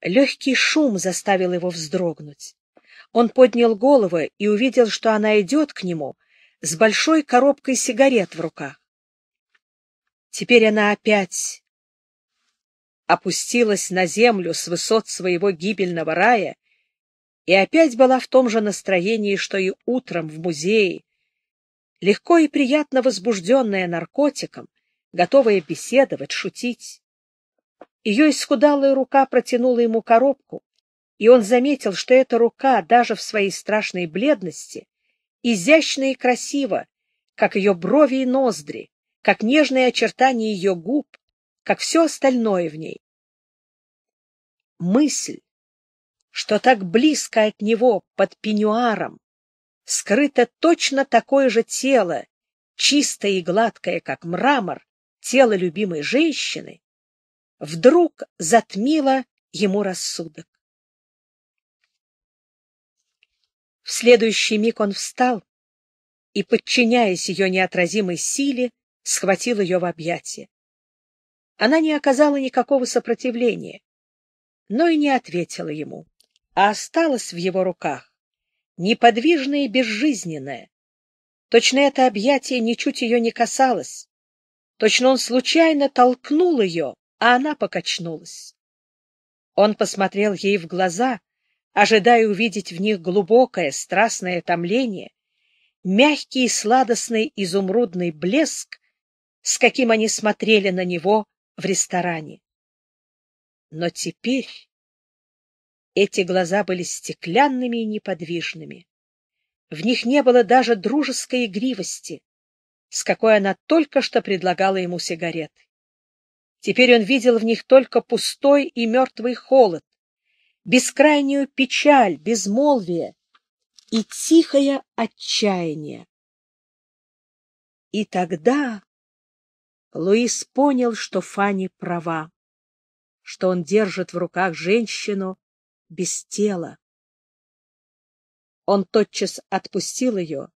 Speaker 1: Легкий шум заставил его вздрогнуть. Он поднял голову и увидел, что она идет к нему с большой коробкой сигарет в руках. Теперь она опять опустилась на землю с высот своего гибельного рая и опять была в том же настроении, что и утром в музее, легко и приятно возбужденная наркотиком, готовая беседовать, шутить. Ее исхудалая рука протянула ему коробку, и он заметил, что эта рука даже в своей страшной бледности изящна и красива, как ее брови и ноздри, как нежные очертания ее губ, как все остальное в ней. Мысль, что так близко от него, под пеньюаром, скрыто точно такое же тело, чистое и гладкое, как мрамор, тело любимой женщины, вдруг затмило
Speaker 2: ему рассудок. В следующий
Speaker 1: миг он встал и, подчиняясь ее неотразимой силе, схватил ее в объятия. Она не оказала никакого сопротивления, но и не ответила ему, а осталась в его руках, неподвижная и безжизненная. Точно это объятие ничуть ее не касалось. Точно он случайно толкнул ее, а она покачнулась. Он посмотрел ей в глаза, ожидая увидеть в них глубокое, страстное томление, мягкий и сладостный изумрудный блеск, с каким они смотрели на него в ресторане. Но теперь эти глаза были стеклянными и неподвижными. В них не было даже дружеской игривости, с какой она только что предлагала ему сигареты. Теперь он видел в них только пустой и мертвый холод, бескрайнюю печаль, безмолвие и
Speaker 2: тихое отчаяние. И тогда Луис понял, что Фанни права, что он держит в руках женщину без тела. Он тотчас
Speaker 1: отпустил ее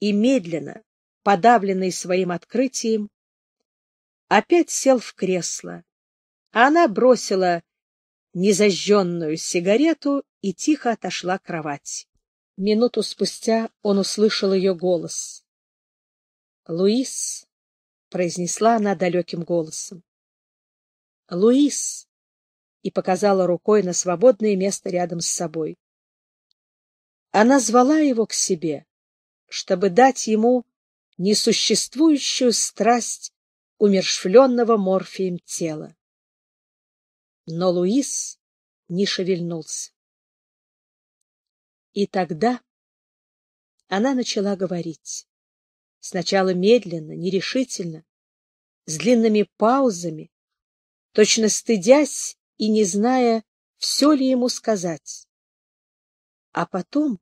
Speaker 1: и медленно, подавленный своим открытием, опять сел в кресло. Она бросила незажженную сигарету и тихо отошла к кровати. Минуту спустя он услышал ее голос. — Луис, произнесла она далеким голосом. «Луис!» и показала рукой на свободное место рядом с собой. Она звала его к себе, чтобы дать ему несуществующую страсть умершвленного морфием тела. Но
Speaker 2: Луис не шевельнулся. И тогда
Speaker 1: она начала говорить. Сначала медленно, нерешительно, с длинными паузами, точно стыдясь и не
Speaker 2: зная, все ли ему сказать. А потом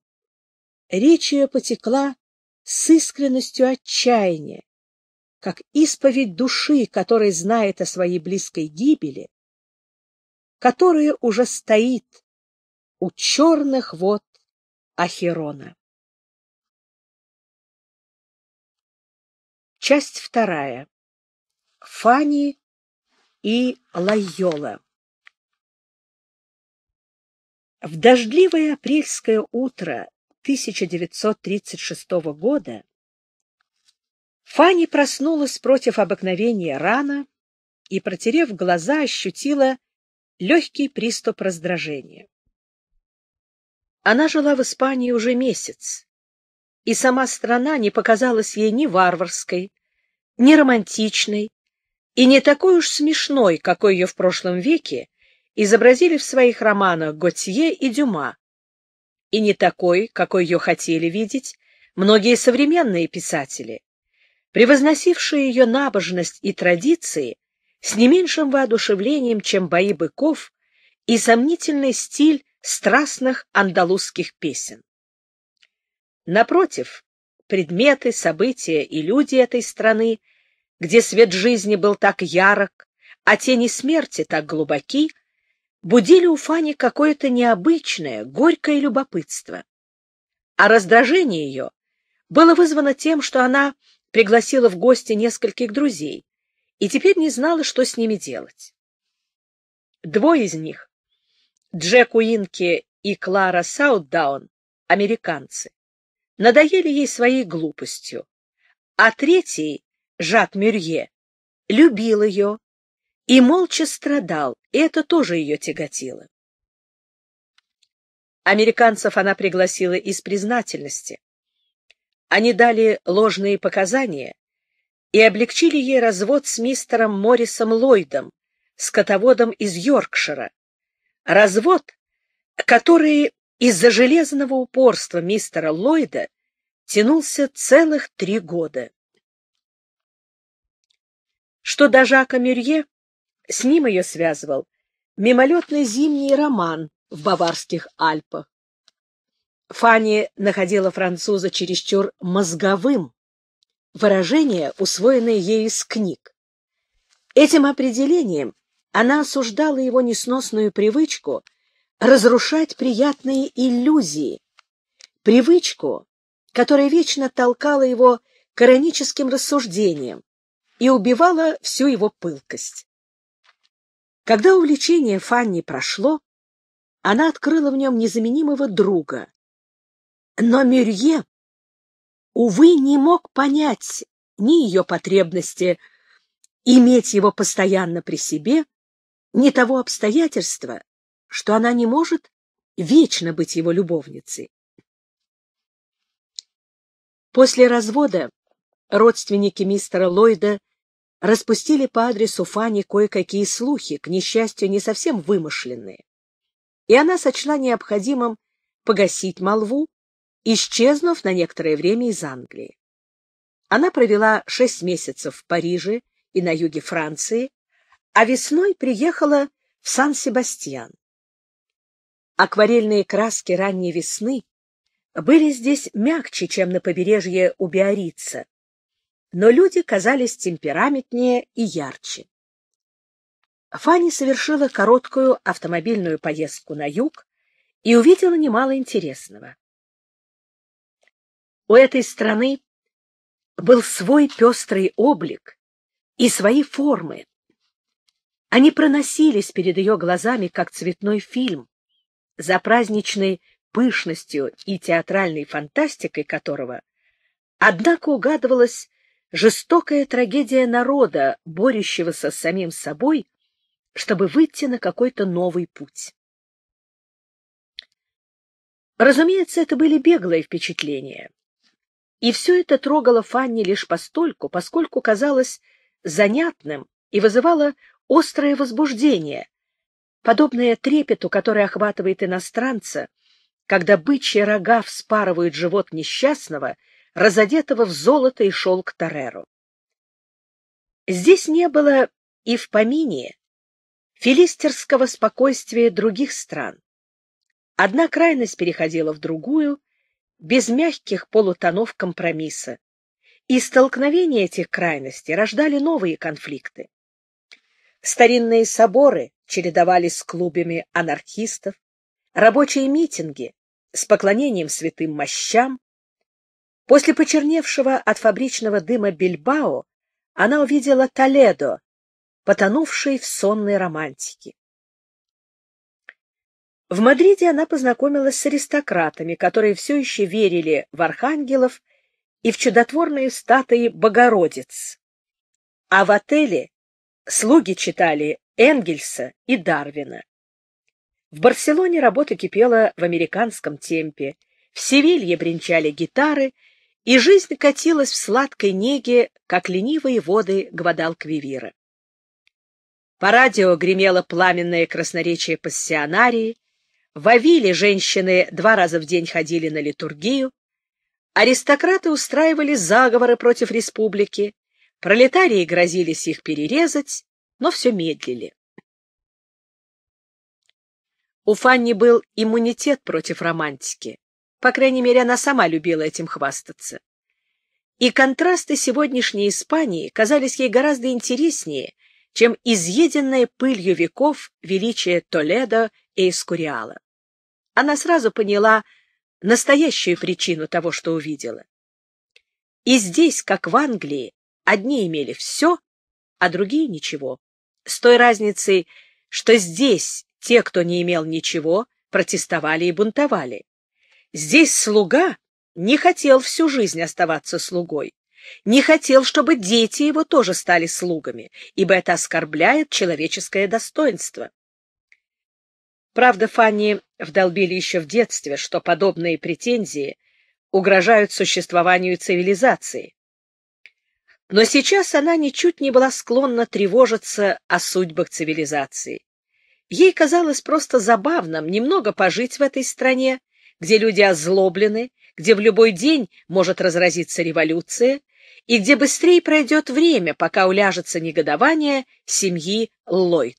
Speaker 1: речь ее потекла с искренностью отчаяния, как исповедь души, которая знает о своей близкой гибели, которая уже стоит у черных вод Ахерона.
Speaker 2: Часть вторая. Фани и Лайола. В дождливое апрельское утро
Speaker 1: 1936 года Фанни проснулась против обыкновения рано и, протерев глаза, ощутила легкий приступ раздражения. Она жила в Испании уже месяц и сама страна не показалась ей ни варварской, ни романтичной и не такой уж смешной, какой ее в прошлом веке изобразили в своих романах Готье и Дюма, и не такой, какой ее хотели видеть многие современные писатели, превозносившие ее набожность и традиции с не меньшим воодушевлением, чем бои быков и сомнительный стиль страстных андалузских песен. Напротив, предметы, события и люди этой страны, где свет жизни был так ярок, а тени смерти так глубоки, будили у Фани какое-то необычное, горькое любопытство. А раздражение ее было вызвано тем, что она пригласила в гости нескольких друзей и теперь не знала, что с ними делать. Двое из них, Джек Уинки и Клара Саутдаун, американцы, надоели ей своей глупостью. А третий, Жак Мюрье, любил ее и молча страдал, и это тоже ее тяготило. Американцев она пригласила из признательности. Они дали ложные показания и облегчили ей развод с мистером Моррисом Ллойдом, скотоводом из Йоркшира. Развод, который из-за железного упорства мистера Ллойда тянулся целых три года. Что до Жака Мюрье, с ним ее связывал мимолетный зимний роман в Баварских Альпах. Фанни находила француза чересчур мозговым, выражение, усвоенное ей из книг. Этим определением она осуждала его несносную привычку — разрушать приятные иллюзии, привычку, которая вечно толкала его к ироническим рассуждениям и убивала всю его пылкость. Когда увлечение Фанни прошло, она открыла в нем незаменимого друга. Но Мюрье, увы, не мог понять ни ее потребности иметь его постоянно при себе, ни того обстоятельства, что она не может вечно быть его любовницей. После развода родственники мистера Ллойда распустили по адресу Фани кое-какие слухи, к несчастью, не совсем вымышленные. И она сочла необходимым погасить молву, исчезнув на некоторое время из Англии. Она провела шесть месяцев в Париже и на юге Франции, а весной приехала в Сан-Себастьян. Акварельные краски ранней весны были здесь мягче, чем на побережье у Биорица, но люди казались темпераментнее и ярче. Фанни совершила короткую автомобильную поездку на юг и увидела немало интересного. У этой страны был свой пестрый облик и свои формы. Они проносились перед ее глазами, как цветной фильм, за праздничной пышностью и театральной фантастикой которого, однако угадывалась жестокая трагедия народа, борющегося с самим собой, чтобы выйти на какой-то новый путь. Разумеется, это были беглые впечатления. И все это трогало Фанни лишь постольку, поскольку казалось занятным и вызывало острое возбуждение, подобное трепету, который охватывает иностранца, когда бычьи рога вспарывают живот несчастного, разодетого в золото и шелк Тореро. Здесь не было и в помине филистерского спокойствия других стран. Одна крайность переходила в другую, без мягких полутонов компромисса, и столкновения этих крайностей рождали новые конфликты. Старинные соборы, чередовались с клубами анархистов, рабочие митинги с поклонением святым мощам. После почерневшего от фабричного дыма Бильбао она увидела Толедо, потонувший в сонной романтике. В Мадриде она познакомилась с аристократами, которые все еще верили в архангелов и в чудотворные статуи Богородиц. А в отеле Слуги читали Энгельса и Дарвина. В Барселоне работа кипела в американском темпе, в Севилье бренчали гитары, и жизнь катилась в сладкой неге, как ленивые воды Гвадалквивира. По радио гремело пламенное красноречие пассионарии, в Авиле женщины два раза в день ходили на литургию, аристократы устраивали заговоры против республики, Пролетарии грозились их перерезать, но все медлили. У Фанни был иммунитет против романтики. По крайней мере, она сама любила этим хвастаться. И контрасты сегодняшней Испании казались ей гораздо интереснее, чем изъеденное пылью веков величие Толедо и Эскуриала. Она сразу поняла настоящую причину того, что увидела. И здесь, как в Англии, Одни имели все, а другие ничего. С той разницей, что здесь те, кто не имел ничего, протестовали и бунтовали. Здесь слуга не хотел всю жизнь оставаться слугой, не хотел, чтобы дети его тоже стали слугами, ибо это оскорбляет человеческое достоинство. Правда, Фанни вдолбили еще в детстве, что подобные претензии угрожают существованию цивилизации, но сейчас она ничуть не была склонна тревожиться о судьбах цивилизации. Ей казалось просто забавным немного пожить в этой стране, где люди озлоблены, где в любой день может разразиться революция и где быстрее пройдет время, пока уляжется негодование семьи Ллойд.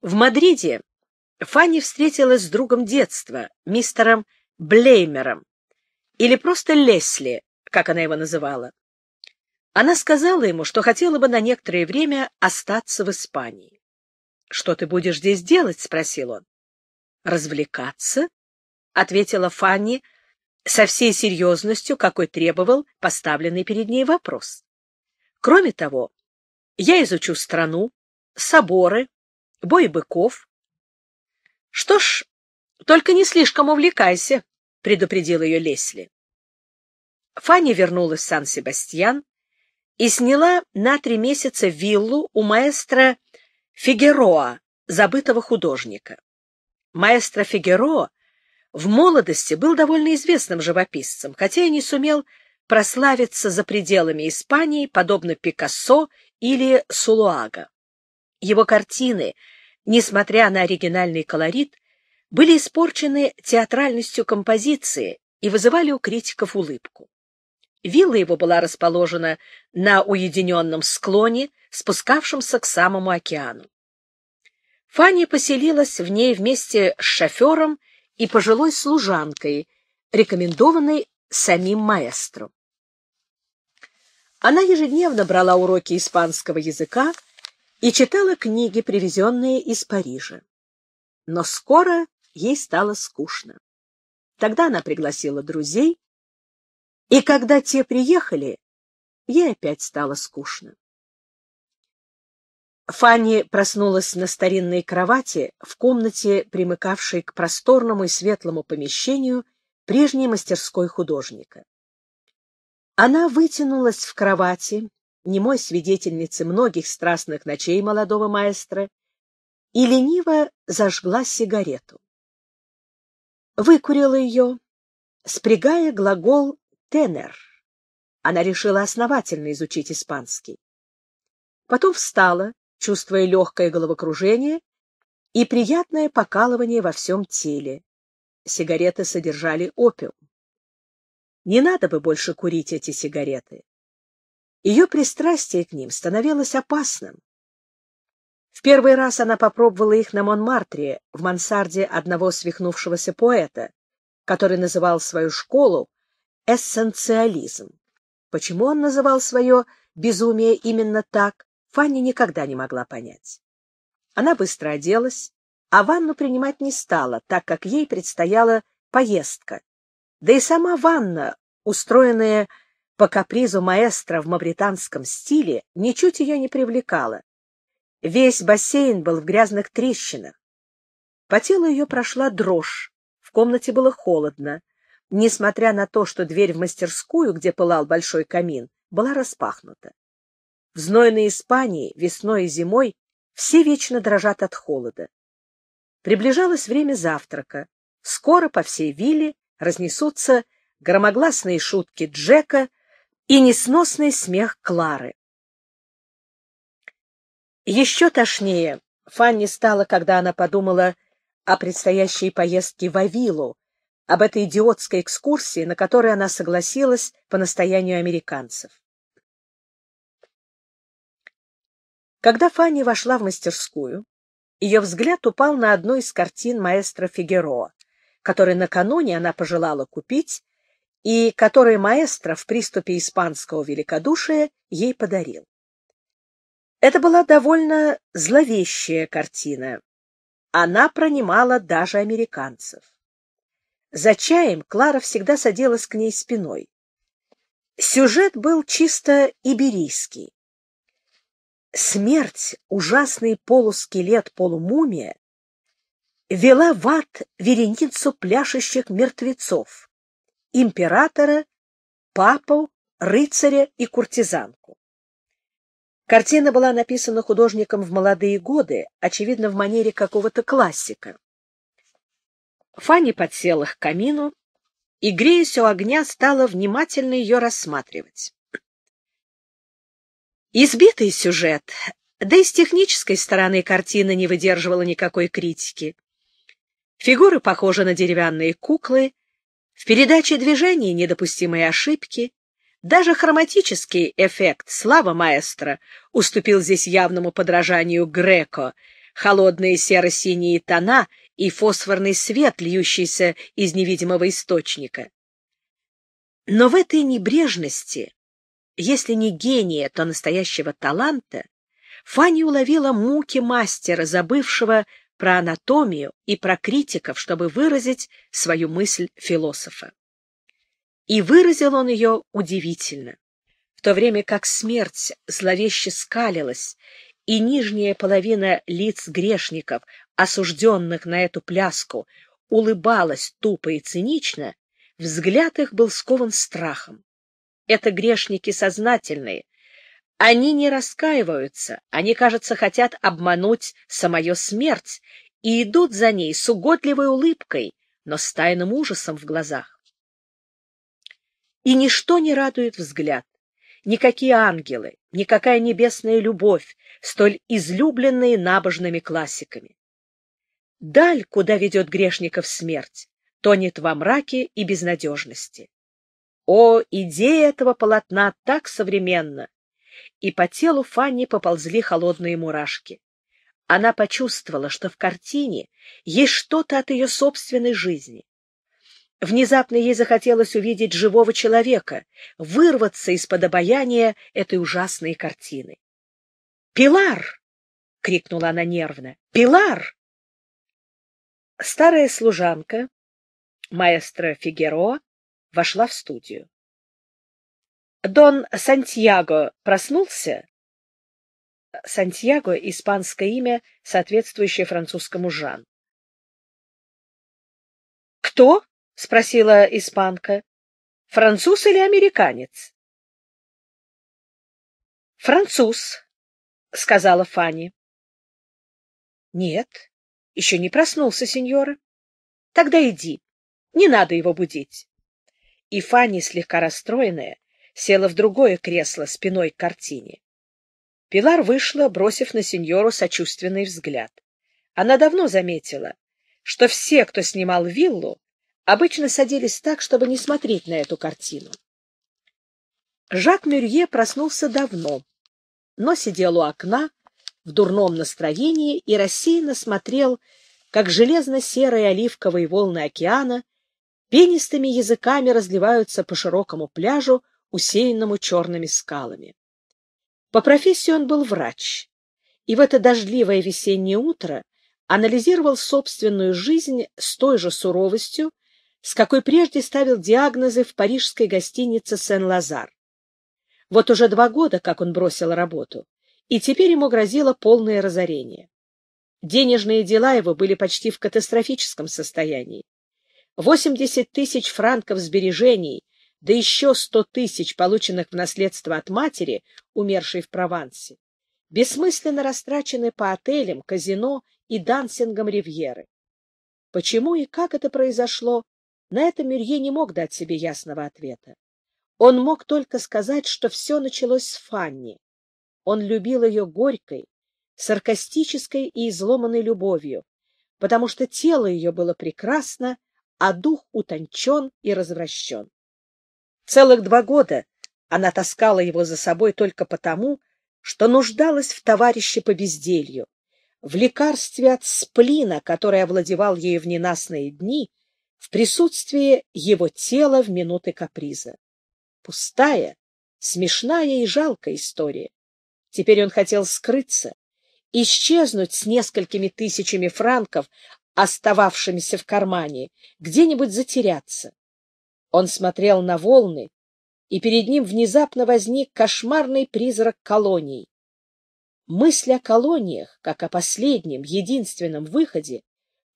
Speaker 1: В Мадриде Фанни встретилась с другом детства, мистером Блеймером, или просто Лесли, как она его называла. Она сказала ему, что хотела бы на некоторое время остаться в Испании. — Что ты будешь здесь делать? — спросил он. — Развлекаться? — ответила Фанни со всей серьезностью, какой требовал поставленный перед ней вопрос. — Кроме того, я изучу страну, соборы, бой быков. — Что ж, только не слишком увлекайся, — предупредил ее Лесли. Фанни вернулась в Сан-Себастьян и сняла на три месяца виллу у маэстро Фигероа, забытого художника. Маэстро Фигероа в молодости был довольно известным живописцем, хотя и не сумел прославиться за пределами Испании, подобно Пикассо или Сулуага. Его картины, несмотря на оригинальный колорит, были испорчены театральностью композиции и вызывали у критиков улыбку. Вилла его была расположена на уединенном склоне, спускавшемся к самому океану. Фанни поселилась в ней вместе с шофером и пожилой служанкой, рекомендованной самим маэстро. Она ежедневно брала уроки испанского языка и читала книги, привезенные из Парижа. Но скоро ей стало скучно. Тогда она пригласила друзей, и когда те приехали, ей опять стало скучно. Фанни проснулась на старинной кровати в комнате, примыкавшей к просторному и светлому помещению прежней мастерской художника. Она вытянулась в кровати, немой свидетельницы многих страстных ночей молодого маэстро, и лениво зажгла сигарету. Выкурила ее, спрягая глагол тенер. Она решила основательно изучить испанский. Потом встала, чувствуя легкое головокружение и приятное покалывание во всем теле. Сигареты содержали опиум. Не надо бы больше курить эти сигареты. Ее пристрастие к ним становилось опасным. В первый раз она попробовала их на Монмартре, в мансарде одного свихнувшегося поэта, который называл свою школу эссенциализм. Почему он называл свое безумие именно так, Фанни никогда не могла понять. Она быстро оделась, а ванну принимать не стала, так как ей предстояла поездка. Да и сама ванна, устроенная по капризу маэстро в мавританском стиле, ничуть ее не привлекала. Весь бассейн был в грязных трещинах. По телу ее прошла дрожь, в комнате было холодно, несмотря на то, что дверь в мастерскую, где пылал большой камин, была распахнута. В знойной Испании весной и зимой все вечно дрожат от холода. Приближалось время завтрака. Скоро по всей вилле разнесутся громогласные шутки Джека и несносный смех Клары. Еще тошнее Фанни стало, когда она подумала о предстоящей поездке в Авилу, об этой идиотской экскурсии, на которой она согласилась по настоянию американцев. Когда Фанни вошла в мастерскую, ее взгляд упал на одну из картин маэстро Фигероа, который накануне она пожелала купить и который маэстро в приступе испанского великодушия ей подарил. Это была довольно зловещая картина. Она пронимала даже американцев. За чаем Клара всегда садилась к ней спиной. Сюжет был чисто иберийский. Смерть, ужасный полускелет-полумумия, вела в ад вереницу пляшущих мертвецов, императора, папу, рыцаря и куртизанку. Картина была написана художником в молодые годы, очевидно, в манере какого-то классика. Фанни подсела к камину и, греясь у огня, стала внимательно ее рассматривать. Избитый сюжет, да и с технической стороны картина не выдерживала никакой критики. Фигуры похожи на деревянные куклы, в передаче движений недопустимые ошибки, даже хроматический эффект «Слава маэстро» уступил здесь явному подражанию Греко. Холодные серо-синие тона — и фосфорный свет, льющийся из невидимого источника. Но в этой небрежности, если не гения, то настоящего таланта, Фанни уловила муки мастера, забывшего про анатомию и про критиков, чтобы выразить свою мысль философа. И выразил он ее удивительно, в то время как смерть зловеще скалилась и нижняя половина лиц грешников, осужденных на эту пляску, улыбалась тупо и цинично, взгляд их был скован страхом. Это грешники сознательные. Они не раскаиваются, они, кажется, хотят обмануть самую смерть и идут за ней с угодливой улыбкой, но с тайным ужасом в глазах. И ничто не радует взгляд никакие ангелы, никакая небесная любовь, столь излюбленные набожными классиками. Даль, куда ведет грешников смерть, тонет во мраке и безнадежности. О, идея этого полотна так современна! И по телу Фанни поползли холодные мурашки. Она почувствовала, что в картине есть что-то от ее собственной жизни. Внезапно ей захотелось увидеть живого человека, вырваться из-под обаяния этой ужасной картины. «Пилар!» — крикнула она
Speaker 2: нервно. «Пилар!» Старая служанка,
Speaker 1: маэстро Фигеро, вошла в студию. «Дон Сантьяго проснулся?» Сантьяго — испанское имя,
Speaker 2: соответствующее французскому Жан. «Кто?» — спросила испанка. — Француз или американец? — Француз, — сказала Фанни.
Speaker 1: — Нет, еще не проснулся, сеньора. Тогда иди, не надо его будить. И Фанни, слегка расстроенная, села в другое кресло спиной к картине. Пилар вышла, бросив на сеньору сочувственный взгляд. Она давно заметила, что все, кто снимал виллу, обычно садились так, чтобы не смотреть на эту картину. Жак Мюрье проснулся давно, но сидел у окна в дурном настроении и рассеянно смотрел, как железно-серые оливковые волны океана пенистыми языками разливаются по широкому пляжу, усеянному черными скалами. По профессии он был врач, и в это дождливое весеннее утро анализировал собственную жизнь с той же суровостью, с какой прежде ставил диагнозы в парижской гостинице Сен-Лазар. Вот уже два года, как он бросил работу, и теперь ему грозило полное разорение. Денежные дела его были почти в катастрофическом состоянии. 80 тысяч франков сбережений, да еще 100 тысяч, полученных в наследство от матери, умершей в Провансе, бессмысленно растрачены по отелям, казино и дансингам Ривьеры. Почему и как это произошло, на это Мюрье не мог дать себе ясного ответа. Он мог только сказать, что все началось с Фанни. Он любил ее горькой, саркастической и изломанной любовью, потому что тело ее было прекрасно, а дух утончен и развращен. Целых два года она таскала его за собой только потому, что нуждалась в товарище по безделью, в лекарстве от сплина, которое овладевал ею в ненастные дни — в присутствии его тела в минуты каприза. Пустая, смешная и жалкая история. Теперь он хотел скрыться, исчезнуть с несколькими тысячами франков, остававшимися в кармане, где-нибудь затеряться. Он смотрел на волны, и перед ним внезапно возник кошмарный призрак колоний. Мысль о колониях, как о последнем, единственном выходе,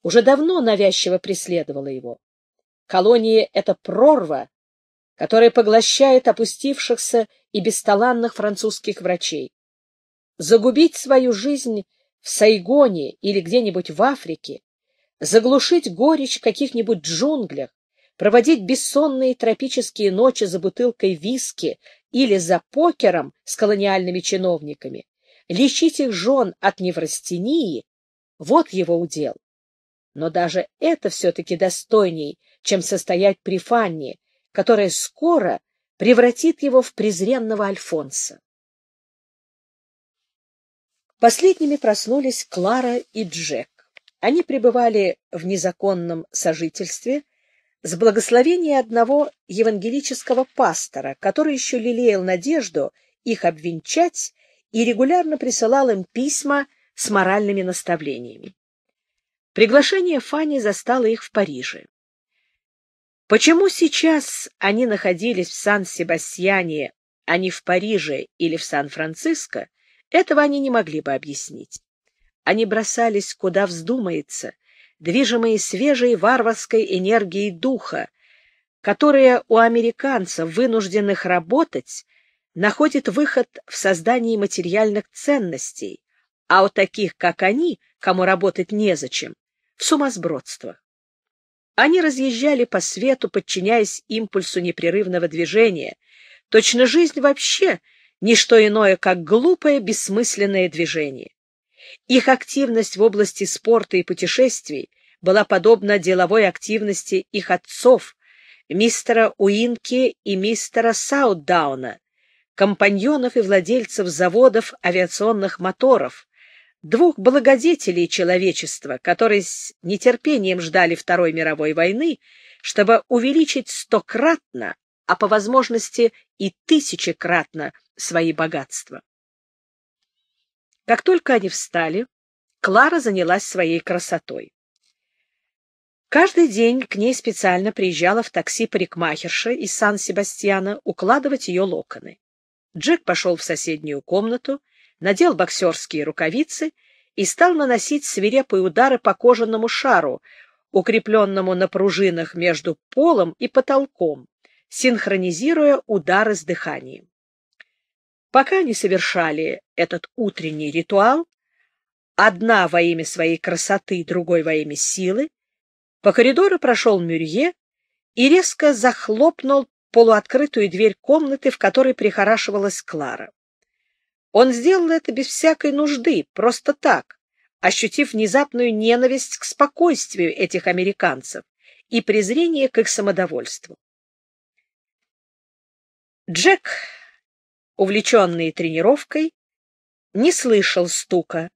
Speaker 1: уже давно навязчиво преследовала его. Колонии — это прорва, которая поглощает опустившихся и бесталанных французских врачей. Загубить свою жизнь в Сайгоне или где-нибудь в Африке, заглушить горечь в каких-нибудь джунглях, проводить бессонные тропические ночи за бутылкой виски или за покером с колониальными чиновниками, лечить их жен от неврастении — вот его удел. Но даже это все-таки достойней, чем состоять при Фанне, которая скоро превратит его в презренного Альфонса. Последними проснулись Клара и Джек. Они пребывали в незаконном сожительстве с благословения одного евангелического пастора, который еще лелеял надежду их обвенчать и регулярно присылал им письма с моральными наставлениями. Приглашение Фани застало их в Париже. Почему сейчас они находились в Сан-Себастьяне, а не в Париже или в Сан-Франциско, этого они не могли бы объяснить. Они бросались куда вздумается, движимые свежей варварской энергией духа, которая у американцев, вынужденных работать, находит выход в создании материальных ценностей, а у таких, как они, кому работать незачем, в сумасбродство. Они разъезжали по свету, подчиняясь импульсу непрерывного движения. Точно жизнь вообще — ничто иное, как глупое, бессмысленное движение. Их активность в области спорта и путешествий была подобна деловой активности их отцов, мистера Уинки и мистера Саутдауна, компаньонов и владельцев заводов авиационных моторов, двух благодетелей человечества, которые с нетерпением ждали Второй мировой войны, чтобы увеличить стократно, а по возможности и тысячекратно свои богатства. Как только они встали, Клара занялась своей красотой. Каждый день к ней специально приезжала в такси парикмахерша из Сан-Себастьяна укладывать ее локоны. Джек пошел в соседнюю комнату надел боксерские рукавицы и стал наносить свирепые удары по кожаному шару, укрепленному на пружинах между полом и потолком, синхронизируя удары с дыханием. Пока они совершали этот утренний ритуал, одна во имя своей красоты, другой во имя силы, по коридору прошел Мюрье и резко захлопнул полуоткрытую дверь комнаты, в которой прихорашивалась Клара. Он сделал это без всякой нужды, просто так, ощутив внезапную ненависть к спокойствию этих американцев и презрение к их самодовольству. Джек, увлеченный тренировкой, не слышал стука,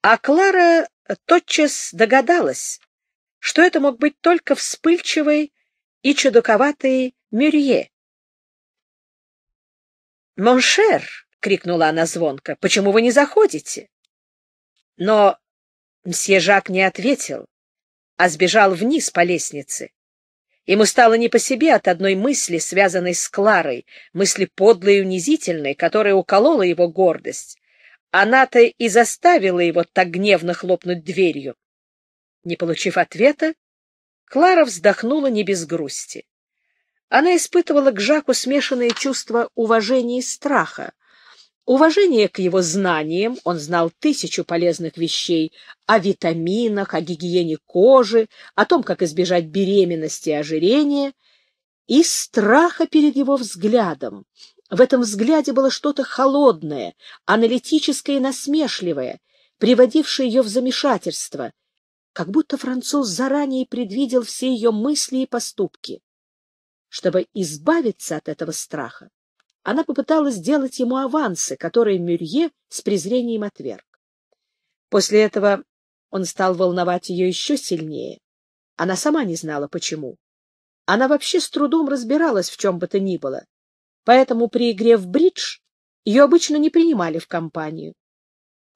Speaker 1: а Клара тотчас догадалась, что это мог быть только вспыльчивый
Speaker 2: и чудаковатый Мюрье.
Speaker 1: «Моншер!» — крикнула она звонко. — Почему вы не заходите? Но мсье Жак не ответил, а сбежал вниз по лестнице. Ему стало не по себе от одной мысли, связанной с Кларой, мысли подлой и унизительной, которая уколола его гордость. Она-то и заставила его так гневно хлопнуть дверью. Не получив ответа, Клара вздохнула не без грусти. Она испытывала к Жаку смешанные чувства уважения и страха, Уважение к его знаниям, он знал тысячу полезных вещей о витаминах, о гигиене кожи, о том, как избежать беременности и ожирения, и страха перед его взглядом. В этом взгляде было что-то холодное, аналитическое и насмешливое, приводившее ее в замешательство, как будто француз заранее предвидел все ее мысли и поступки. Чтобы избавиться от этого страха, она попыталась сделать ему авансы, которые Мюрье с презрением отверг. После этого он стал волновать ее еще сильнее. Она сама не знала, почему. Она вообще с трудом разбиралась в чем бы то ни было, поэтому при игре в бридж ее обычно не принимали в компанию.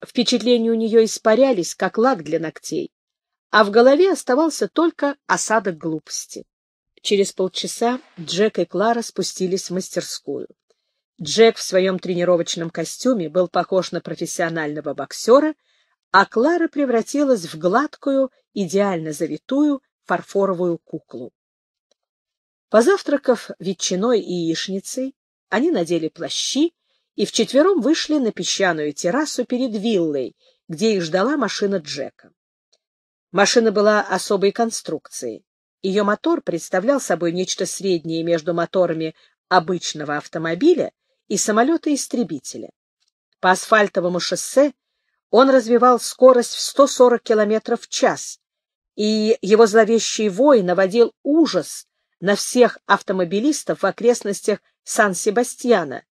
Speaker 1: Впечатления у нее испарялись, как лак для ногтей, а в голове оставался только осадок глупости. Через полчаса Джек и Клара спустились в мастерскую. Джек в своем тренировочном костюме был похож на профессионального боксера, а Клара превратилась в гладкую, идеально завитую фарфоровую куклу. Позавтракав ветчиной и яичницей, они надели плащи и вчетвером вышли на песчаную террасу перед виллой, где их ждала машина Джека. Машина была особой конструкции. Ее мотор представлял собой нечто среднее между моторами обычного автомобиля и самолета-истребителя. По асфальтовому шоссе он развивал скорость в 140 км в час, и его зловещий вой наводил ужас на всех автомобилистов в окрестностях Сан-Себастьяна,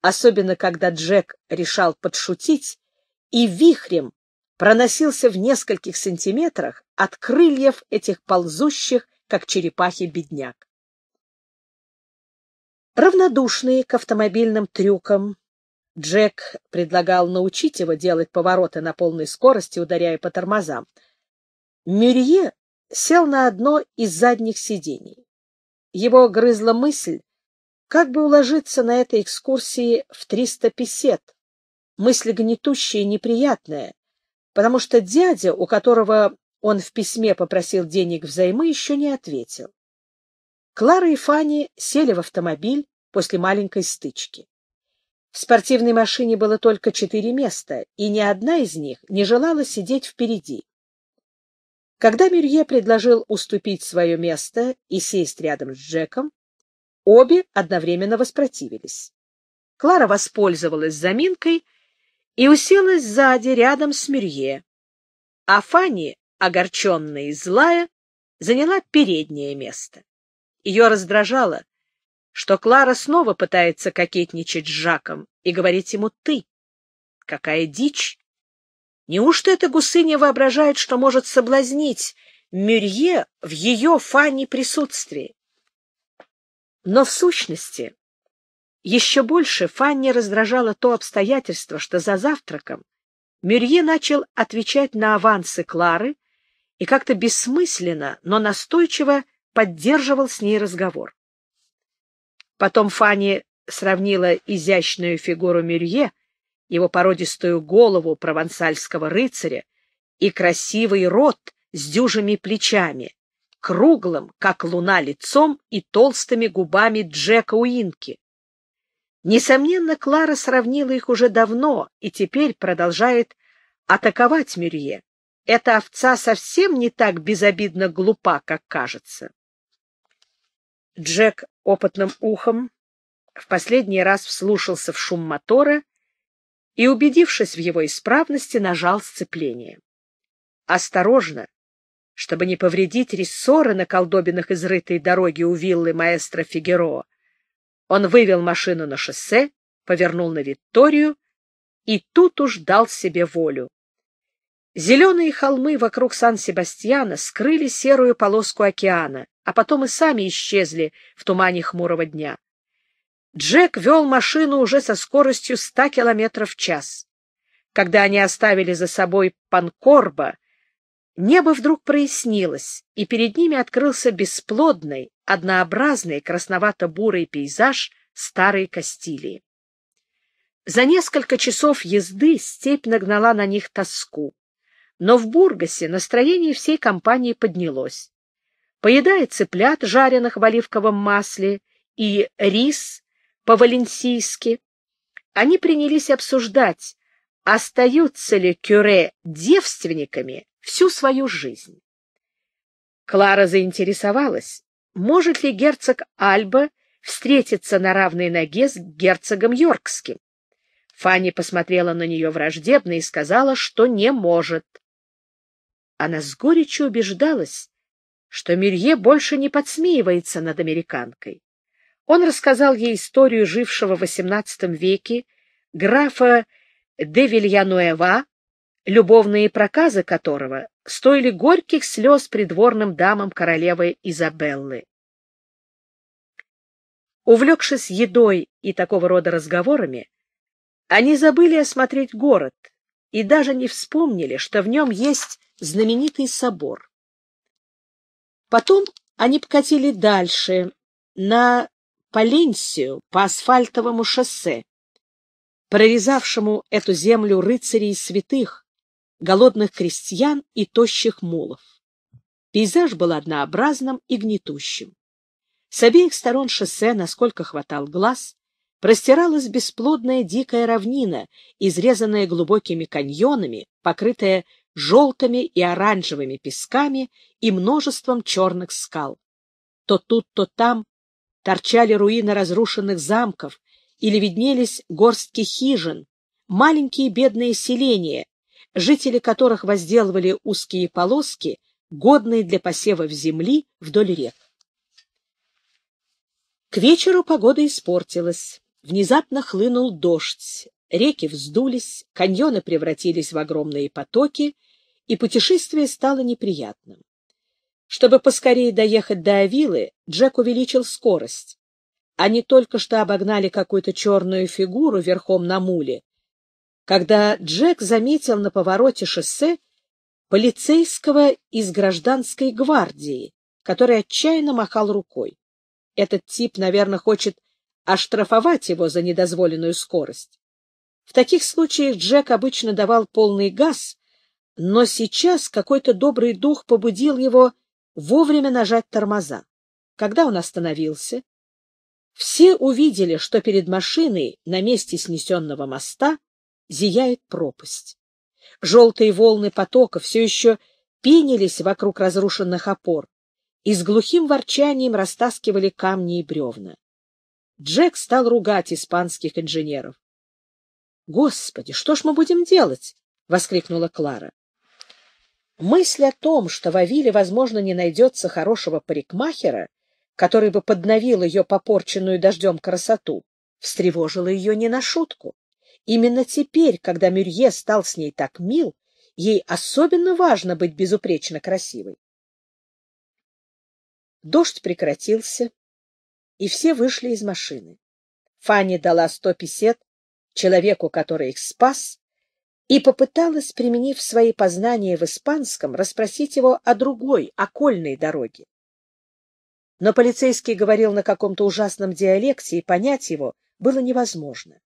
Speaker 1: особенно когда Джек решал подшутить и вихрем проносился в нескольких сантиметрах от крыльев этих ползущих, как черепахи, бедняк. Равнодушный к автомобильным трюкам, Джек предлагал научить его делать повороты на полной скорости, ударяя по тормозам. Мюрье сел на одно из задних сидений. Его грызла мысль, как бы уложиться на этой экскурсии в 300 песет. Мысль гнетущая и неприятная, потому что дядя, у которого он в письме попросил денег взаймы, еще не ответил. Клара и Фанни сели в автомобиль после маленькой стычки. В спортивной машине было только четыре места, и ни одна из них не желала сидеть впереди. Когда Мюрье предложил уступить свое место и сесть рядом с Джеком, обе одновременно воспротивились. Клара воспользовалась заминкой и уселась сзади рядом с Мюрье, а Фанни, огорченная и злая, заняла переднее место. Ее раздражало, что Клара снова пытается кокетничать с Жаком и говорить ему «ты». Какая дичь! Неужто эта гусыня воображает, что может соблазнить Мюрье в ее фане присутствии? Но в сущности, еще больше Фанни раздражало то обстоятельство, что за завтраком Мюрье начал отвечать на авансы Клары и как-то бессмысленно, но настойчиво поддерживал с ней разговор. Потом Фанни сравнила изящную фигуру Мюрье, его породистую голову провансальского рыцаря и красивый рот с дюжими плечами, круглым, как луна, лицом и толстыми губами Джека Уинки. Несомненно, Клара сравнила их уже давно и теперь продолжает атаковать Мюрье. Эта овца совсем не так безобидно глупа, как кажется. Джек опытным ухом в последний раз вслушался в шум мотора и, убедившись в его исправности, нажал сцепление. Осторожно, чтобы не повредить рессоры на колдобинах изрытой дороги у виллы маэстро Фигеро, он вывел машину на шоссе, повернул на Викторию и тут уж дал себе волю. Зеленые холмы вокруг Сан-Себастьяна скрыли серую полоску океана, а потом и сами исчезли в тумане хмурого дня. Джек вел машину уже со скоростью 100 километров в час. Когда они оставили за собой Панкорба, небо вдруг прояснилось, и перед ними открылся бесплодный, однообразный красновато-бурый пейзаж старой Кастилии. За несколько часов езды степь нагнала на них тоску, но в Бургасе настроение всей компании поднялось поедая цыплят, жареных в оливковом масле, и рис по-валенсийски, они принялись обсуждать, остаются ли кюре девственниками всю свою жизнь. Клара заинтересовалась, может ли герцог Альба встретиться на равной ноге с герцогом Йоркским. Фанни посмотрела на нее враждебно и сказала, что не может. Она с горечью убеждалась, что Мирье больше не подсмеивается над американкой. Он рассказал ей историю жившего в XVIII веке графа де Вильянуэва, любовные проказы которого стоили горьких слез придворным дамам королевы Изабеллы. Увлекшись едой и такого рода разговорами, они забыли осмотреть город и даже не вспомнили, что в нем есть знаменитый собор. Потом они покатили дальше, на Поленсию, по асфальтовому шоссе, прорезавшему эту землю рыцарей и святых, голодных крестьян и тощих мулов. Пейзаж был однообразным и гнетущим. С обеих сторон шоссе, насколько хватал глаз, простиралась бесплодная дикая равнина, изрезанная глубокими каньонами, покрытая желтыми и оранжевыми песками и множеством черных скал. То тут, то там торчали руины разрушенных замков или виднелись горстки хижин, маленькие бедные селения, жители которых возделывали узкие полоски, годные для посевов земли вдоль рек. К вечеру погода испортилась. Внезапно хлынул дождь, Реки вздулись, каньоны превратились в огромные потоки, и путешествие стало неприятным. Чтобы поскорее доехать до Авилы, Джек увеличил скорость. Они только что обогнали какую-то черную фигуру верхом на муле, когда Джек заметил на повороте шоссе полицейского из гражданской гвардии, который отчаянно махал рукой. Этот тип, наверное, хочет оштрафовать его за недозволенную скорость. В таких случаях Джек обычно давал полный газ, но сейчас какой-то добрый дух побудил его вовремя нажать тормоза. Когда он остановился, все увидели, что перед машиной на месте снесенного моста зияет пропасть. Желтые волны потока все еще пенились вокруг разрушенных опор и с глухим ворчанием растаскивали камни и бревна. Джек стал ругать испанских инженеров. «Господи, что ж мы будем делать?» — воскликнула Клара. Мысль о том, что в Авиле, возможно, не найдется хорошего парикмахера, который бы подновил ее попорченную дождем красоту, встревожила ее не на шутку. Именно теперь, когда Мюрье стал с ней так мил, ей особенно важно быть безупречно красивой. Дождь прекратился, и все вышли из машины. Фанни дала сто писет человеку, который их спас, и попыталась, применив свои познания в испанском, расспросить его о другой, окольной дороге. Но полицейский говорил на каком-то ужасном диалекте, и понять его было невозможно.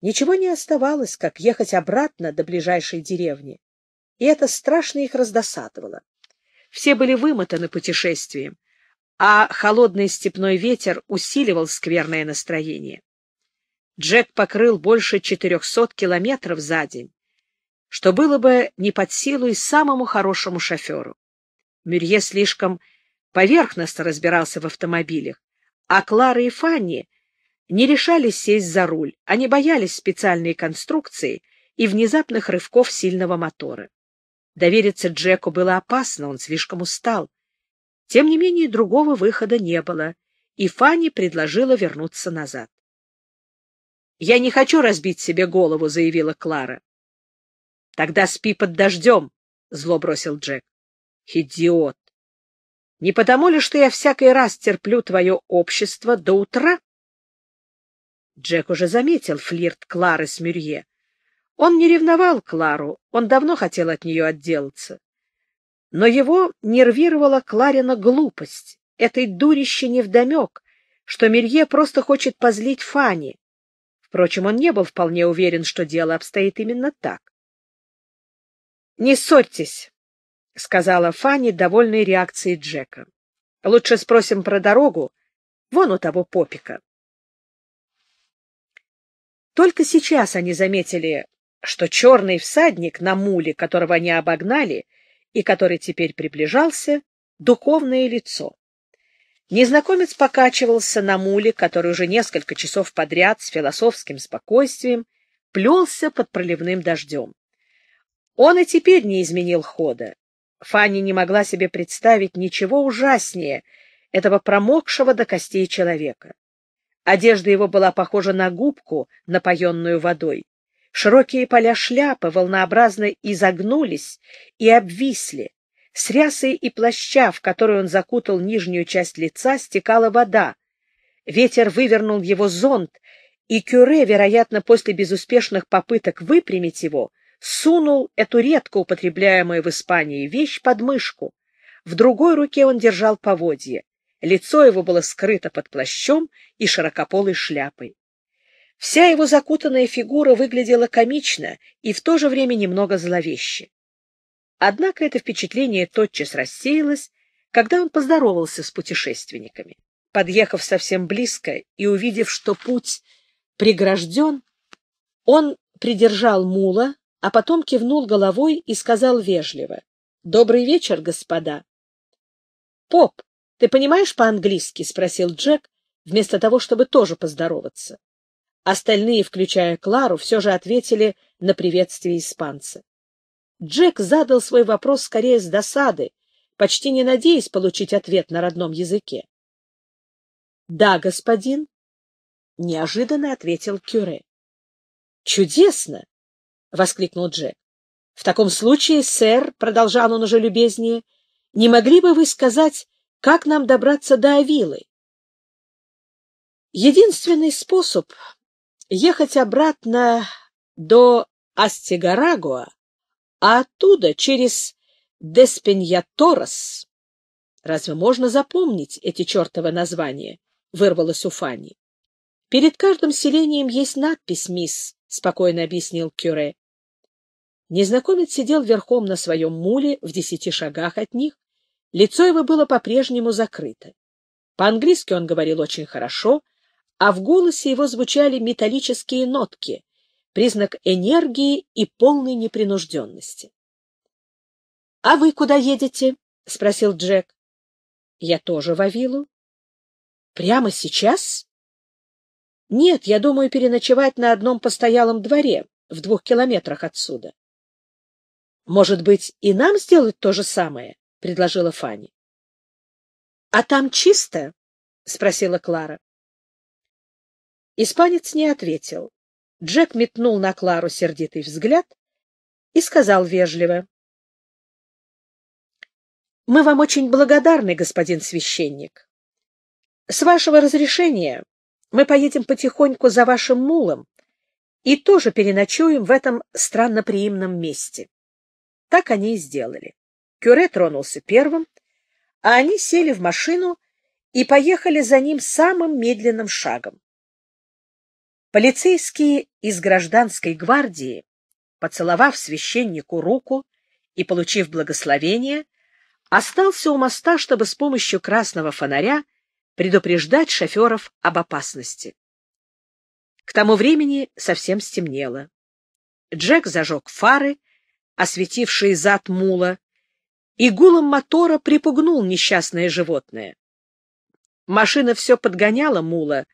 Speaker 1: Ничего не оставалось, как ехать обратно до ближайшей деревни, и это страшно их раздосадовало. Все были вымотаны путешествием, а холодный степной ветер усиливал скверное настроение. Джек покрыл больше 400 километров за день, что было бы не под силу и самому хорошему шоферу. Мюрье слишком поверхностно разбирался в автомобилях, а Клара и Фанни не решались сесть за руль, они боялись специальной конструкции и внезапных рывков сильного мотора. Довериться Джеку было опасно, он слишком устал. Тем не менее, другого выхода не было, и Фанни предложила вернуться назад. «Я не хочу разбить себе голову», — заявила Клара. «Тогда спи под дождем», — зло бросил Джек. «Идиот! Не потому ли, что я всякий раз терплю твое общество до утра?» Джек уже заметил флирт Клары с Мюрье. Он не ревновал Клару, он давно хотел от нее отделаться. Но его нервировала Кларина глупость, этой дурище невдомек, что Мюрье просто хочет позлить Фанни. Впрочем, он не был вполне уверен, что дело обстоит именно так. «Не ссорьтесь», — сказала Фанни, довольной реакцией Джека. «Лучше спросим про дорогу. Вон у того попика». Только сейчас они заметили, что черный всадник на муле, которого они обогнали и который теперь приближался, — духовное лицо. Незнакомец покачивался на муле, который уже несколько часов подряд с философским спокойствием плелся под проливным дождем. Он и теперь не изменил хода. Фанни не могла себе представить ничего ужаснее этого промокшего до костей человека. Одежда его была похожа на губку, напоенную водой. Широкие поля шляпы волнообразно изогнулись и обвисли, с рясы и плаща, в который он закутал нижнюю часть лица, стекала вода. Ветер вывернул его зонт, и Кюре, вероятно, после безуспешных попыток выпрямить его, сунул эту редко употребляемую в Испании вещь под мышку. В другой руке он держал поводье. Лицо его было скрыто под плащом и широкополой шляпой. Вся его закутанная фигура выглядела комично и в то же время немного зловеще. Однако это впечатление тотчас рассеялось, когда он поздоровался с путешественниками. Подъехав совсем близко и увидев, что путь прегражден, он придержал мула, а потом кивнул головой и сказал вежливо. — Добрый вечер, господа. — Поп, ты понимаешь по-английски? — спросил Джек, вместо того, чтобы тоже поздороваться. Остальные, включая Клару, все же ответили на приветствие испанца. Джек задал свой вопрос скорее с досады, почти не надеясь получить ответ на родном языке. — Да, господин, — неожиданно ответил Кюре. — Чудесно! — воскликнул Джек. — В таком случае, сэр, — продолжал он уже любезнее, — не могли бы вы сказать, как нам добраться до Авилы? Единственный способ ехать обратно до Астигарагуа а оттуда через Деспеньяторос. Разве можно запомнить эти чертовы названия? Вырвалось у Фани. Перед каждым селением есть надпись, мисс, спокойно объяснил Кюре. Незнакомец сидел верхом на своем муле в десяти шагах от них. Лицо его было по-прежнему закрыто. По-английски он говорил очень хорошо, а в голосе его звучали металлические нотки, признак энергии и полной непринужденности. — А вы куда едете? — спросил Джек. — Я тоже в Авилу. — Прямо сейчас? — Нет, я думаю переночевать на одном постоялом дворе в двух километрах отсюда. — Может быть, и нам сделать то же самое? — предложила Фанни. — А там чисто?
Speaker 2: — спросила Клара. Испанец не ответил.
Speaker 1: Джек метнул на Клару сердитый взгляд и сказал вежливо. «Мы вам очень благодарны, господин священник. С вашего разрешения мы поедем потихоньку за вашим мулом и тоже переночуем в этом странноприимном месте». Так они и сделали. Кюре тронулся первым, а они сели в машину и поехали за ним самым медленным шагом. Полицейские из гражданской гвардии, поцеловав священнику руку и получив благословение, остался у моста, чтобы с помощью красного фонаря предупреждать шоферов об опасности. К тому времени совсем стемнело. Джек зажег фары, осветившие зад мула, и гулом мотора припугнул несчастное животное. Машина все подгоняла мула,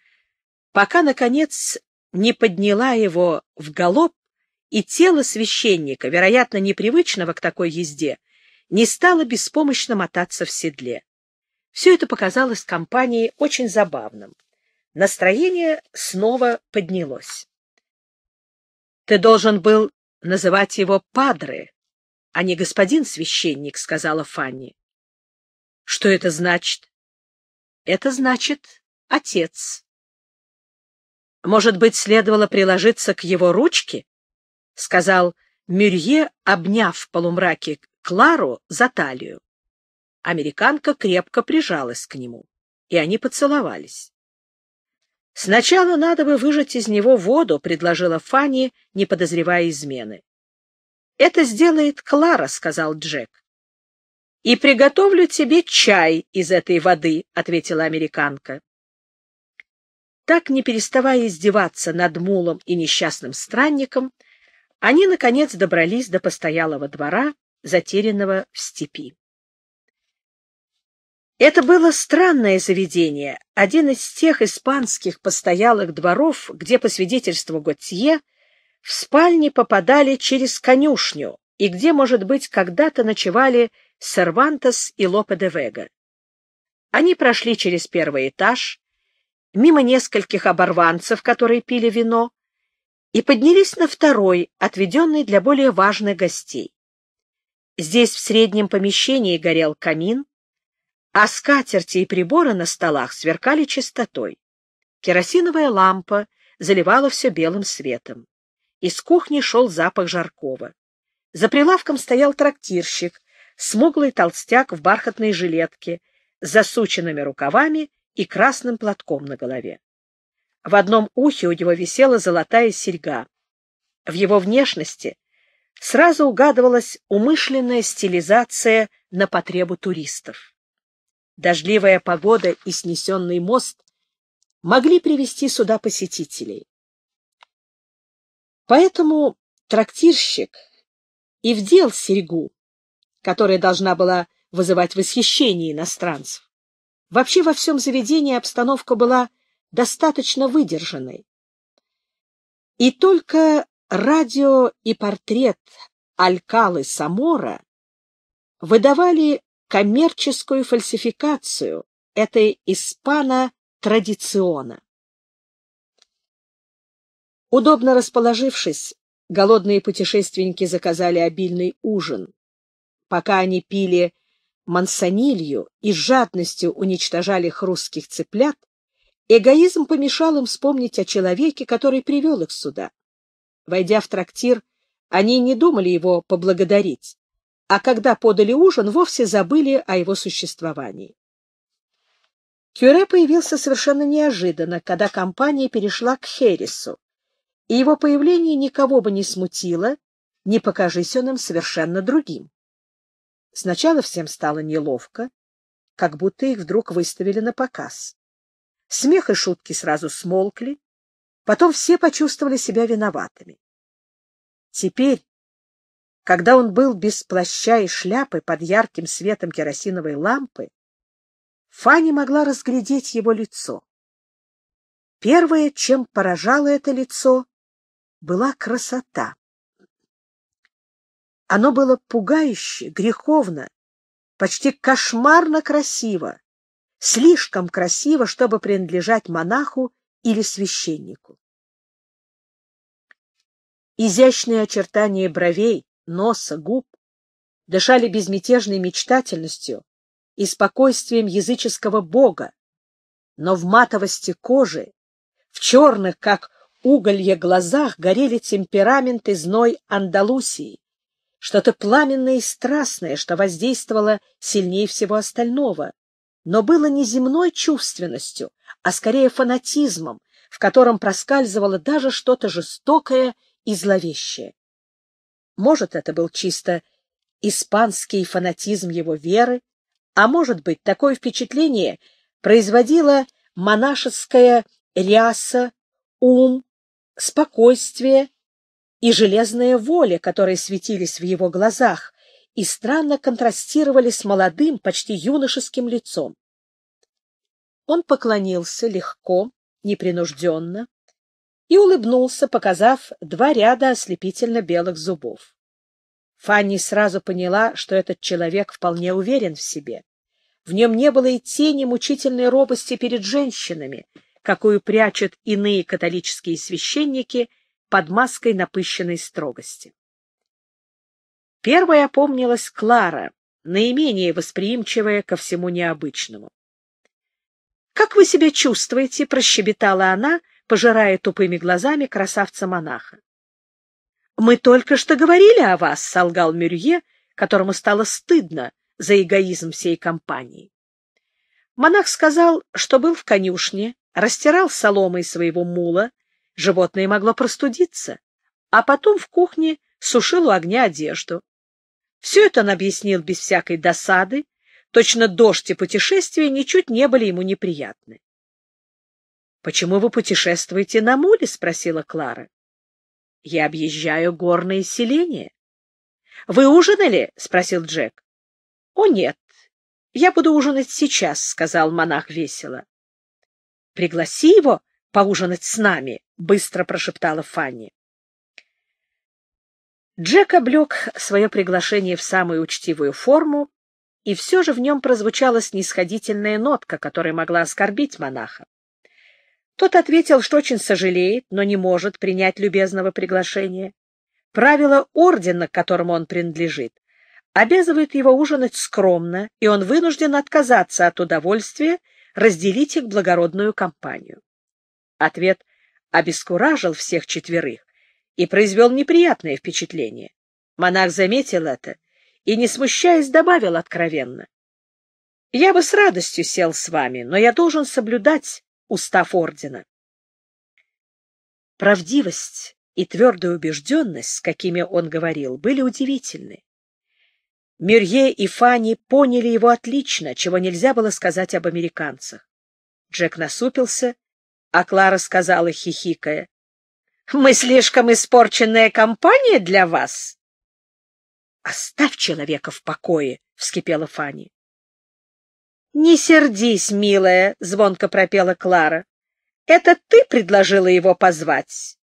Speaker 1: пока, наконец, не подняла его в галоп, и тело священника, вероятно, непривычного к такой езде, не стало беспомощно мотаться в седле. Все это показалось компании очень забавным. Настроение снова поднялось. — Ты должен был называть его падре, а не
Speaker 2: господин священник, — сказала Фанни. — Что это значит? —
Speaker 1: Это значит отец. Может быть, следовало приложиться к его ручке? — сказал Мюрье, обняв в полумраке Клару за талию. Американка крепко прижалась к нему, и они поцеловались. «Сначала надо бы выжать из него воду», — предложила Фанни, не подозревая измены. «Это сделает Клара», — сказал Джек. «И приготовлю тебе чай из этой воды», — ответила американка. Так, не переставая издеваться над мулом и несчастным странником, они, наконец, добрались до постоялого двора, затерянного в степи. Это было странное заведение, один из тех испанских постоялых дворов, где, по свидетельству Готье, в спальни попадали через конюшню и где, может быть, когда-то ночевали Сервантес и Лопе де Вега. Они прошли через первый этаж, мимо нескольких оборванцев, которые пили вино, и поднялись на второй, отведенный для более важных гостей. Здесь в среднем помещении горел камин, а скатерти и приборы на столах сверкали чистотой. Керосиновая лампа заливала все белым светом. Из кухни шел запах жаркого. За прилавком стоял трактирщик, смуглый толстяк в бархатной жилетке, с засученными рукавами и красным платком на голове. В одном ухе у него висела золотая серьга. В его внешности сразу угадывалась умышленная стилизация на потребу туристов. Дождливая погода и снесенный мост могли привести сюда посетителей. Поэтому трактирщик и вдел серьгу, которая должна была вызывать восхищение иностранцев. Вообще во всем заведении обстановка была достаточно выдержанной. И только радио и портрет Алькалы Самора выдавали коммерческую фальсификацию этой испано-традициона. Удобно расположившись, голодные путешественники заказали обильный ужин. Пока они пили мансонилью и жадностью уничтожали их русских цыплят, эгоизм помешал им вспомнить о человеке, который привел их сюда. Войдя в трактир, они не думали его поблагодарить, а когда подали ужин, вовсе забыли о его существовании. Кюре появился совершенно неожиданно, когда компания перешла к Херрису, и его появление никого бы не смутило, не покажись он им совершенно другим. Сначала всем стало неловко, как будто их вдруг выставили на показ. Смех и шутки сразу смолкли, потом все почувствовали себя виноватыми. Теперь, когда он был без плаща и шляпы под ярким светом керосиновой лампы, Фанни могла разглядеть его лицо. Первое, чем поражало это лицо, была красота. Оно было пугающе, греховно, почти кошмарно красиво, слишком красиво, чтобы принадлежать монаху или священнику. Изящные очертания бровей, носа, губ дышали безмятежной мечтательностью и спокойствием языческого бога, но в матовости кожи, в черных, как уголье, глазах горели темперамент и зной Андалусии, что-то пламенное и страстное, что воздействовало сильнее всего остального, но было не земной чувственностью, а скорее фанатизмом, в котором проскальзывало даже что-то жестокое и зловещее. Может, это был чисто испанский фанатизм его веры, а может быть, такое впечатление производила монашеская ряса, ум, спокойствие и железная воля, которые светились в его глазах и странно контрастировали с молодым, почти юношеским лицом. Он поклонился легко, непринужденно и улыбнулся, показав два ряда ослепительно белых зубов. Фанни сразу поняла, что этот человек вполне уверен в себе. В нем не было и тени мучительной робости перед женщинами, какую прячут иные католические священники — под маской напыщенной строгости. Первой опомнилась Клара, наименее восприимчивая ко всему необычному. «Как вы себя чувствуете?» — прощебетала она, пожирая тупыми глазами красавца-монаха. «Мы только что говорили о вас», — солгал Мюрье, которому стало стыдно за эгоизм всей компании. Монах сказал, что был в конюшне, растирал соломой своего мула, Животное могло простудиться, а потом в кухне сушил у огня одежду. Все это он объяснил без всякой досады, точно дождь и путешествие ничуть не были ему неприятны. — Почему вы путешествуете на муле? — спросила Клара. — Я объезжаю горные селения. — Вы ужинали? — спросил Джек. — О, нет. Я буду ужинать сейчас, — сказал монах весело. — Пригласи его поужинать с нами», — быстро прошептала Фанни. Джек облег свое приглашение в самую учтивую форму, и все же в нем прозвучала снисходительная нотка, которая могла оскорбить монаха. Тот ответил, что очень сожалеет, но не может принять любезного приглашения. Правила ордена, к которому он принадлежит, обязывают его ужинать скромно, и он вынужден отказаться от удовольствия разделить их благородную компанию. Ответ обескуражил всех четверых и произвел неприятное впечатление. Монах заметил это и, не смущаясь, добавил откровенно. «Я бы с радостью сел с вами, но я должен соблюдать устав ордена». Правдивость и твердая убежденность, с какими он говорил, были удивительны. Мюрье и Фанни поняли его отлично, чего нельзя было сказать об американцах. Джек насупился а Клара сказала, хихикая, «Мы слишком испорченная компания для вас?» «Оставь человека в покое!» — вскипела Фанни. «Не сердись, милая!» — звонко пропела Клара. «Это ты предложила его позвать?»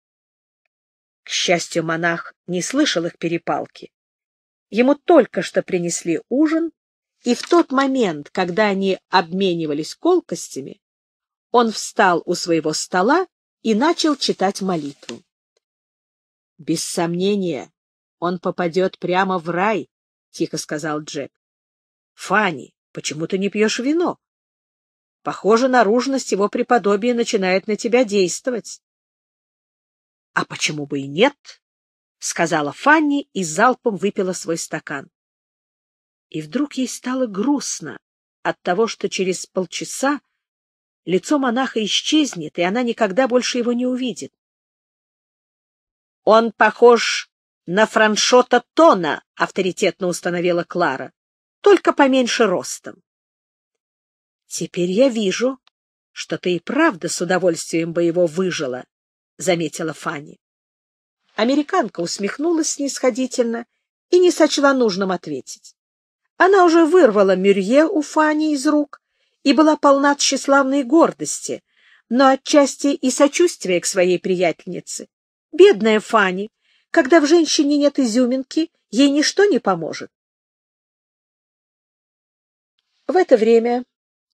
Speaker 1: К счастью, монах не слышал их перепалки. Ему только что принесли ужин, и в тот момент, когда они обменивались колкостями, он встал у своего стола и начал читать молитву. «Без сомнения, он попадет прямо в рай», — тихо сказал Джек. «Фанни, почему ты не пьешь вино? Похоже, наружность его преподобия начинает на тебя действовать». «А почему бы и нет?» — сказала Фанни и залпом выпила свой стакан. И вдруг ей стало грустно от того, что через полчаса лицо монаха исчезнет, и она никогда больше его не увидит. — Он похож на Франшота Тона, — авторитетно установила Клара, — только поменьше ростом. — Теперь я вижу, что ты и правда с удовольствием бы его выжила, — заметила Фанни. Американка усмехнулась снисходительно и не сочла нужным ответить. Она уже вырвала Мюрье у Фани из рук и была полна тщеславной гордости, но отчасти и сочувствия к своей приятельнице. Бедная Фанни, когда в женщине нет изюминки, ей ничто не поможет. В это время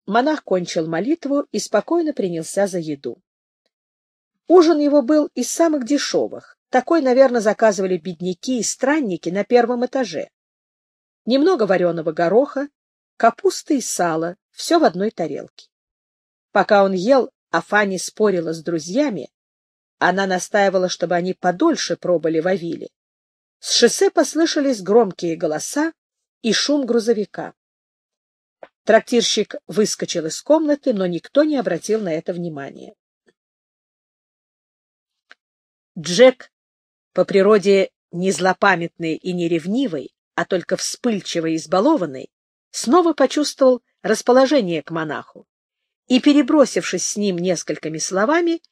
Speaker 1: монах кончил молитву и спокойно принялся за еду. Ужин его был из самых дешевых. Такой, наверное, заказывали бедняки и странники на первом этаже. Немного вареного гороха, капусты и сала, все в одной тарелке. Пока он ел, а спорила с друзьями, она настаивала, чтобы они подольше пробыли в Авиле. С шоссе послышались громкие голоса и шум грузовика. Трактирщик выскочил из комнаты, но никто
Speaker 2: не обратил на это внимания. Джек,
Speaker 1: по природе не злопамятный и не ревнивый, а только вспыльчивый и избалованный, снова почувствовал расположение к монаху и, перебросившись с ним несколькими словами,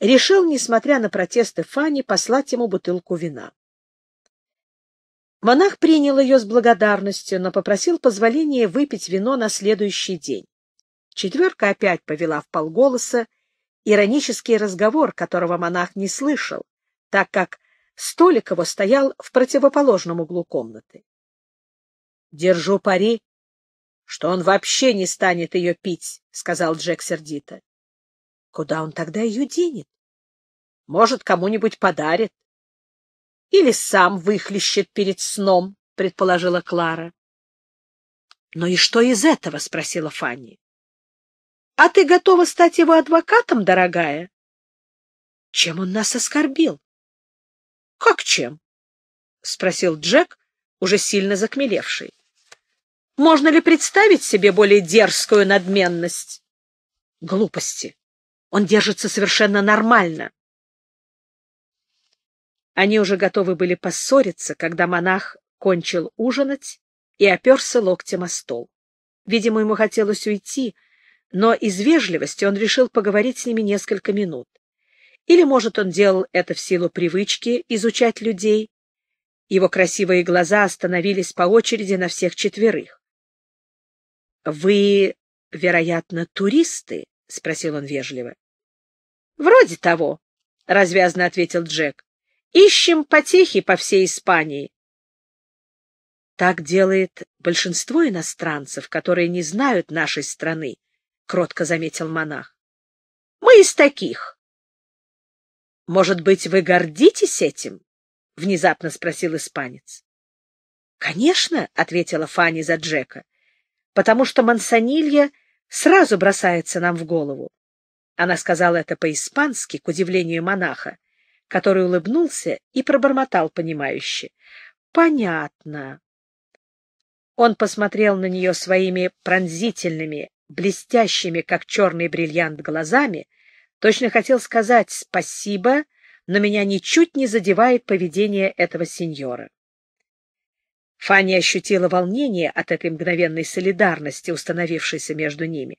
Speaker 1: решил, несмотря на протесты Фани, послать ему бутылку вина. Монах принял ее с благодарностью, но попросил позволения выпить вино на следующий день. Четверка опять повела в полголоса иронический разговор, которого монах не слышал, так как столик его стоял в противоположном углу комнаты. — Держу пари, что он вообще не станет ее пить, — сказал Джек сердито. — Куда он тогда ее денет? — Может, кому-нибудь подарит. — Или сам выхлещет перед сном, — предположила Клара.
Speaker 2: «Ну — Но и что из этого? — спросила Фанни. — А ты готова стать его адвокатом, дорогая? — Чем он нас оскорбил?
Speaker 1: — Как чем? — спросил Джек, уже сильно закмелевший. Можно ли представить себе более дерзкую надменность? Глупости. Он держится совершенно нормально. Они уже готовы были поссориться, когда монах кончил ужинать и оперся локтем о стол. Видимо, ему хотелось уйти, но из вежливости он решил поговорить с ними несколько минут. Или, может, он делал это в силу привычки изучать людей. Его красивые глаза остановились по очереди на всех четверых. Вы, вероятно, туристы? — спросил он вежливо. — Вроде того, — развязно ответил Джек. — Ищем потехи по всей Испании. Так делает большинство иностранцев, которые не знают нашей страны, — кротко заметил монах. — Мы из таких. — Может быть, вы гордитесь этим? — внезапно спросил испанец. — Конечно, — ответила Фанни за Джека потому что мансонилья сразу бросается нам в голову. Она сказала это по-испански, к удивлению монаха, который улыбнулся и пробормотал понимающе. «Понятно». Он посмотрел на нее своими пронзительными, блестящими, как черный бриллиант, глазами, точно хотел сказать «спасибо», но меня ничуть не задевает поведение этого сеньора. Фанни ощутила волнение от этой мгновенной солидарности, установившейся между ними.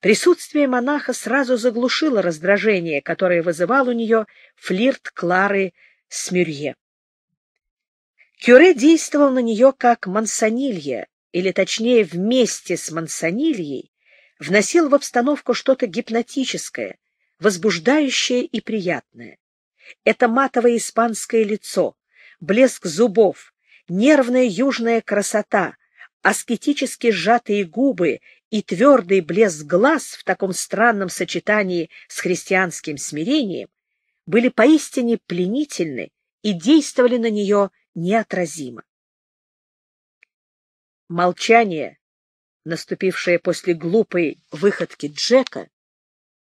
Speaker 1: Присутствие монаха сразу заглушило раздражение, которое вызывал у нее флирт Клары с Мюрье. Кюре действовал на нее как мансонилья, или точнее вместе с мансонильей, вносил в обстановку что-то гипнотическое, возбуждающее и приятное. Это матовое испанское лицо, блеск зубов, Нервная южная красота, аскетически сжатые губы и твердый блеск глаз в таком странном сочетании с христианским смирением были поистине пленительны и действовали на нее неотразимо. Молчание, наступившее после глупой выходки Джека,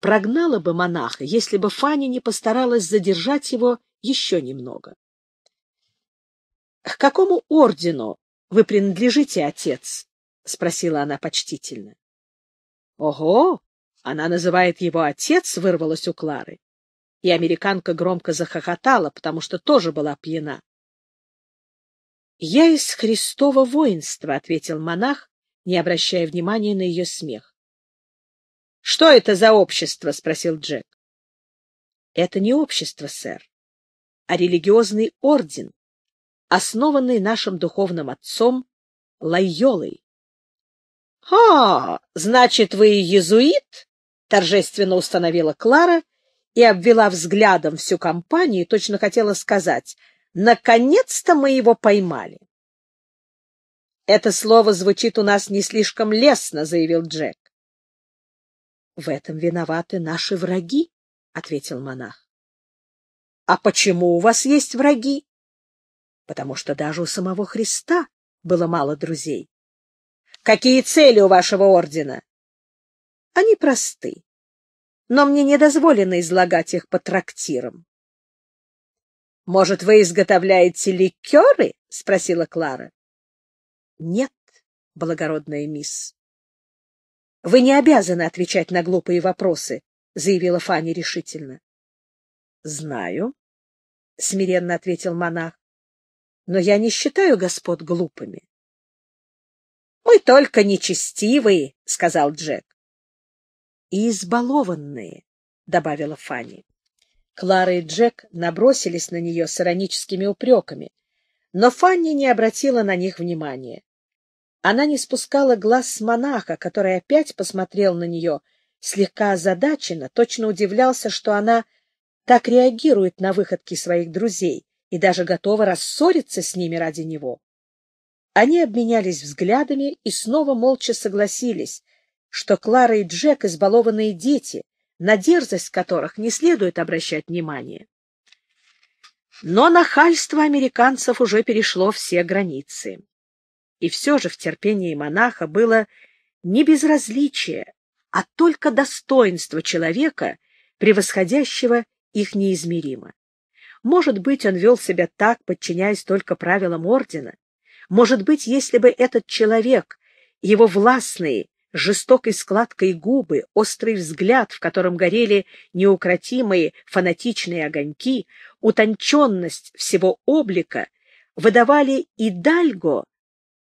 Speaker 1: прогнало бы монаха, если бы Фанни не постаралась задержать его еще немного к какому ордену вы принадлежите, отец? — спросила она почтительно. — Ого! Она называет его отец, — вырвалась у Клары. И американка громко захохотала, потому что тоже была пьяна. — Я из Христова воинства, — ответил монах, не обращая внимания на ее смех. — Что это за общество? — спросил Джек. — Это не общество, сэр, а религиозный орден, основанный нашим духовным отцом Лайолой. — А, значит, вы иезуит? торжественно установила Клара и обвела взглядом всю компанию, точно хотела сказать, «Наконец-то мы его поймали». «Это слово звучит у нас не слишком лестно», — заявил Джек. «В этом виноваты наши враги», — ответил монах. «А почему у вас есть враги?» потому что даже у самого Христа было мало друзей. Какие цели у вашего ордена? Они
Speaker 2: просты, но мне не дозволено излагать их по трактирам. Может, вы изготовляете ликеры? — спросила Клара.
Speaker 1: — Нет, благородная мисс. — Вы не обязаны отвечать на глупые вопросы, — заявила Фанни решительно. — Знаю, — смиренно ответил монах но я не считаю господ глупыми. — Мы только нечестивые, — сказал Джек. — И избалованные, — добавила Фанни. Клара и Джек набросились на нее с ироническими упреками, но Фанни не обратила на них внимания. Она не спускала глаз с монаха, который опять посмотрел на нее, слегка озадаченно, точно удивлялся, что она так реагирует на выходки своих друзей и даже готова рассориться с ними ради него. Они обменялись взглядами и снова молча согласились, что Клара и Джек — избалованные дети, на дерзость которых не следует обращать внимания. Но нахальство американцев уже перешло все границы. И все же в терпении монаха было не безразличие, а только достоинство человека, превосходящего их неизмеримо. Может быть, он вел себя так, подчиняясь только правилам ордена. Может быть, если бы этот человек, его властные, жестокой складкой губы, острый взгляд, в котором горели неукротимые фанатичные огоньки, утонченность всего облика, выдавали и Дальго,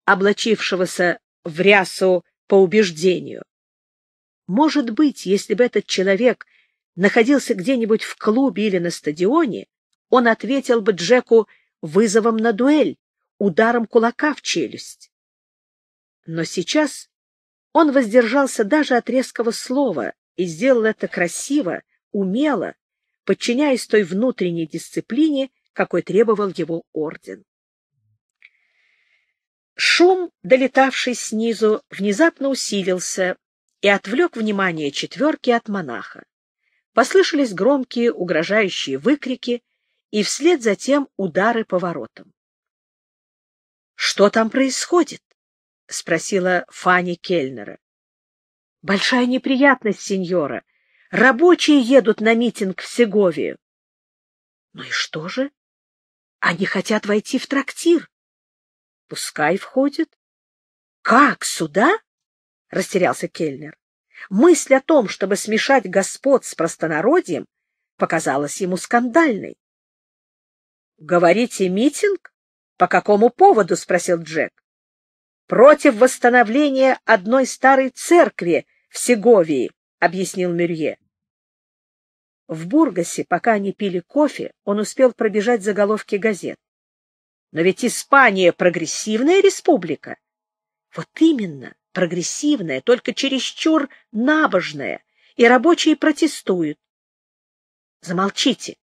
Speaker 1: облачившегося в рясу по убеждению. Может быть, если бы этот человек находился где-нибудь в клубе или на стадионе, он ответил бы Джеку вызовом на дуэль, ударом кулака в челюсть. Но сейчас он воздержался даже от резкого слова и сделал это красиво, умело, подчиняясь той внутренней дисциплине, какой требовал его орден. Шум, долетавший снизу, внезапно усилился и отвлек внимание четверки от монаха. Послышались громкие угрожающие выкрики — и вслед за тем удары по воротам. «Что там происходит?» — спросила Фанни Кельнера. «Большая неприятность, сеньора. Рабочие едут на митинг в Сеговию». «Ну и что же? Они хотят войти в трактир». «Пускай входят». «Как, сюда?» — растерялся Кельнер. Мысль о том, чтобы смешать господ с простонародьем, показалась ему скандальной. Говорите, митинг? По какому поводу? спросил Джек. Против восстановления одной старой церкви в Сеговии, объяснил Мюрье. В Бургасе, пока они пили кофе, он успел пробежать заголовки газет. Но ведь Испания прогрессивная республика. Вот именно, прогрессивная, только чересчур набожная, и рабочие протестуют. Замолчите.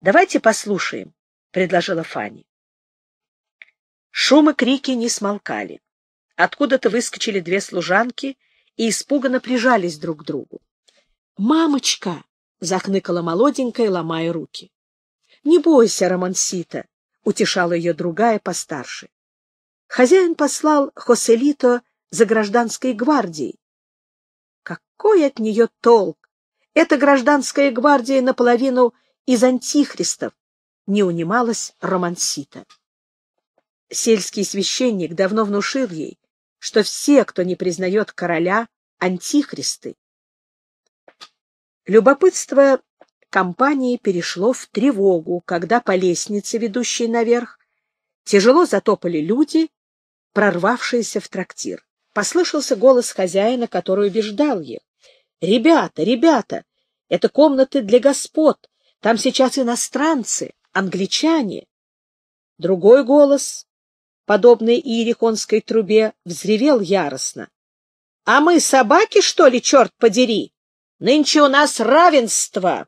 Speaker 1: Давайте послушаем, предложила Фанни. Шум и крики не смолкали. Откуда-то выскочили две служанки и испуганно прижались друг к другу. «Мамочка!» — захныкала молоденькая, ломая руки. «Не бойся, Романсита!» — утешала ее другая постарше. «Хозяин послал Хоселито за гражданской гвардией». «Какой от нее толк! Это гражданская гвардия наполовину из антихристов, не унималась романсита. Сельский священник давно внушил ей, что все, кто не признает короля, антихристы. Любопытство компании перешло в тревогу, когда по лестнице, ведущей наверх, тяжело затопали люди, прорвавшиеся в трактир. Послышался голос хозяина, который убеждал их. «Ребята, ребята, это комнаты для господ, там сейчас иностранцы» англичане. Другой голос, подобный иерихонской трубе, взревел яростно. — А мы собаки, что ли, черт подери? Нынче у нас равенство!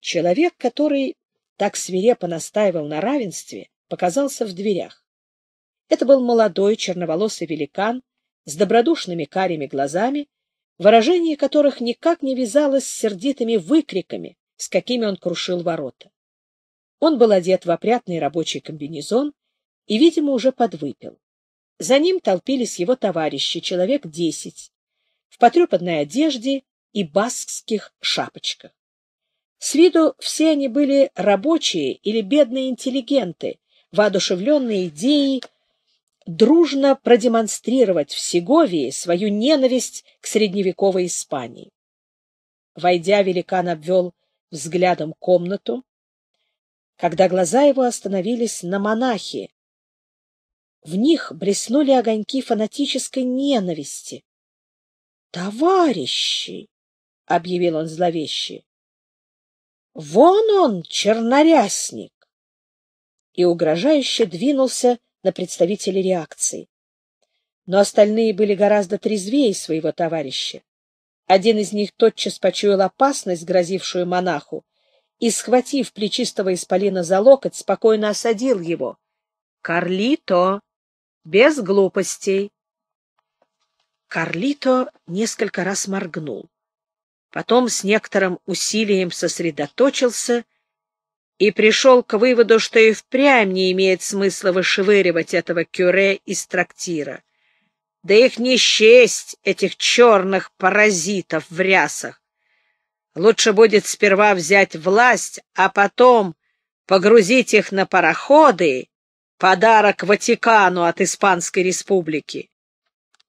Speaker 1: Человек, который так свирепо настаивал на равенстве, показался в дверях. Это был молодой черноволосый великан с добродушными карими глазами, выражение которых никак не вязалось с сердитыми выкриками, с какими он крушил ворота. Он был одет в опрятный рабочий комбинезон и, видимо, уже подвыпил. За ним толпились его товарищи, человек десять, в потрепанной одежде и баскских шапочках. С виду все они были рабочие или бедные интеллигенты, воодушевленные идеей дружно продемонстрировать в Сеговии свою ненависть к средневековой Испании. Войдя, великан обвел взглядом комнату, когда глаза его остановились на монахе.
Speaker 2: В них блеснули огоньки фанатической ненависти.
Speaker 1: «Товарищи!» — объявил он зловеще. «Вон он, чернорясник!» И угрожающе двинулся на представителей реакции. Но остальные были гораздо трезвее своего товарища. Один из них тотчас почуял опасность, грозившую монаху, и, схватив плечистого исполина за локоть, спокойно осадил его. «Карлито! Без глупостей!» Карлито несколько раз моргнул. Потом с некоторым усилием сосредоточился и пришел к выводу, что и впрямь не имеет смысла вышвыривать этого кюре из трактира. Да их не счесть, этих черных паразитов в рясах. Лучше будет сперва взять власть, а потом погрузить их на пароходы, подарок Ватикану от Испанской республики.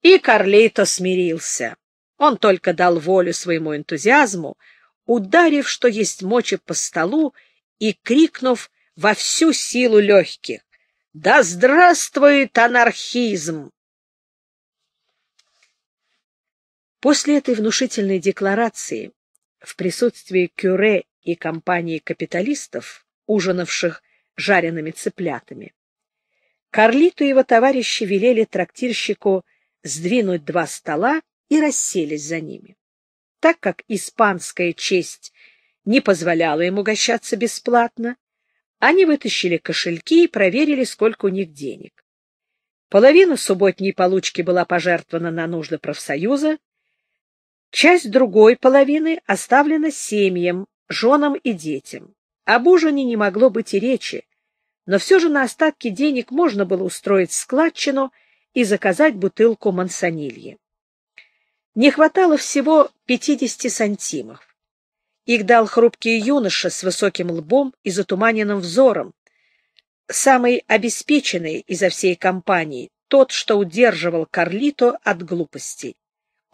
Speaker 1: И Карлито смирился. Он только дал волю своему энтузиазму, ударив, что есть мочи по столу, и крикнув во всю силу легких. «Да здравствует анархизм!» После этой внушительной декларации в присутствии Кюре и компании капиталистов, ужинавших жареными цыплятами, Карлиту и его товарищи велели трактирщику сдвинуть два стола и расселись за ними. Так как испанская честь не позволяла им угощаться бесплатно, они вытащили кошельки и проверили, сколько у них денег. Половина субботней получки была пожертвована на нужды профсоюза, Часть другой половины оставлена семьям, женам и детям. Об ужине не могло быть и речи, но все же на остатки денег можно было устроить складчину и заказать бутылку мансонильи. Не хватало всего 50 сантимов. Их дал хрупкий юноша с высоким лбом и затуманенным взором, самый обеспеченный изо всей компании, тот, что удерживал Карлито от глупостей.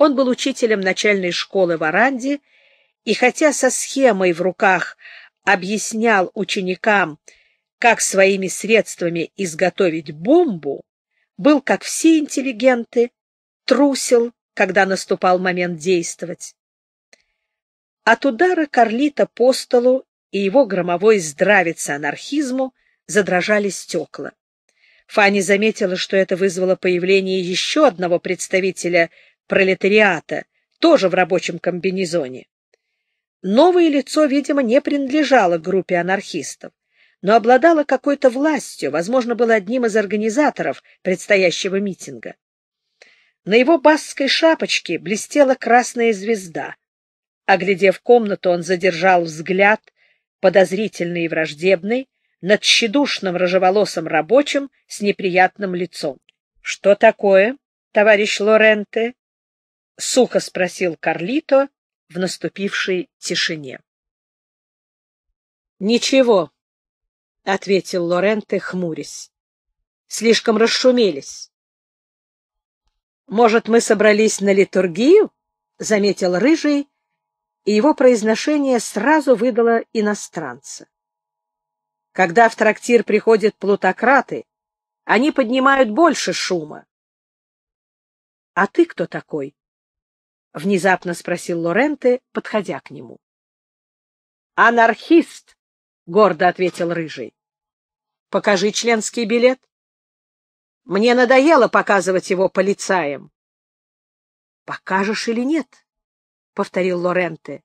Speaker 1: Он был учителем начальной школы в Аранде, и хотя со схемой в руках объяснял ученикам, как своими средствами изготовить бомбу, был, как все интеллигенты, трусил, когда наступал момент действовать. От удара Карлита по столу и его громовой здравица анархизму задрожали стекла. Фанни заметила, что это вызвало появление еще одного представителя пролетариата, тоже в рабочем комбинезоне. Новое лицо, видимо, не принадлежало группе анархистов, но обладало какой-то властью, возможно, было одним из организаторов предстоящего митинга. На его басской шапочке блестела красная звезда. Оглядев комнату, он задержал взгляд, подозрительный и враждебный, над щедушным рыжеволосым рабочим с неприятным лицом. — Что такое, товарищ Лоренте? — сухо спросил Карлито в наступившей тишине. «Ничего», — ответил Лоренте, хмурясь. «Слишком расшумелись». «Может, мы собрались на литургию?» — заметил Рыжий, и его произношение сразу выдало иностранца. «Когда в трактир приходят плутократы, они поднимают больше шума». «А ты кто такой?» — внезапно спросил Лоренте, подходя к нему. «Анархист!» — гордо ответил Рыжий. «Покажи членский билет. Мне надоело показывать его полицаям». «Покажешь или нет?» — повторил Лоренте,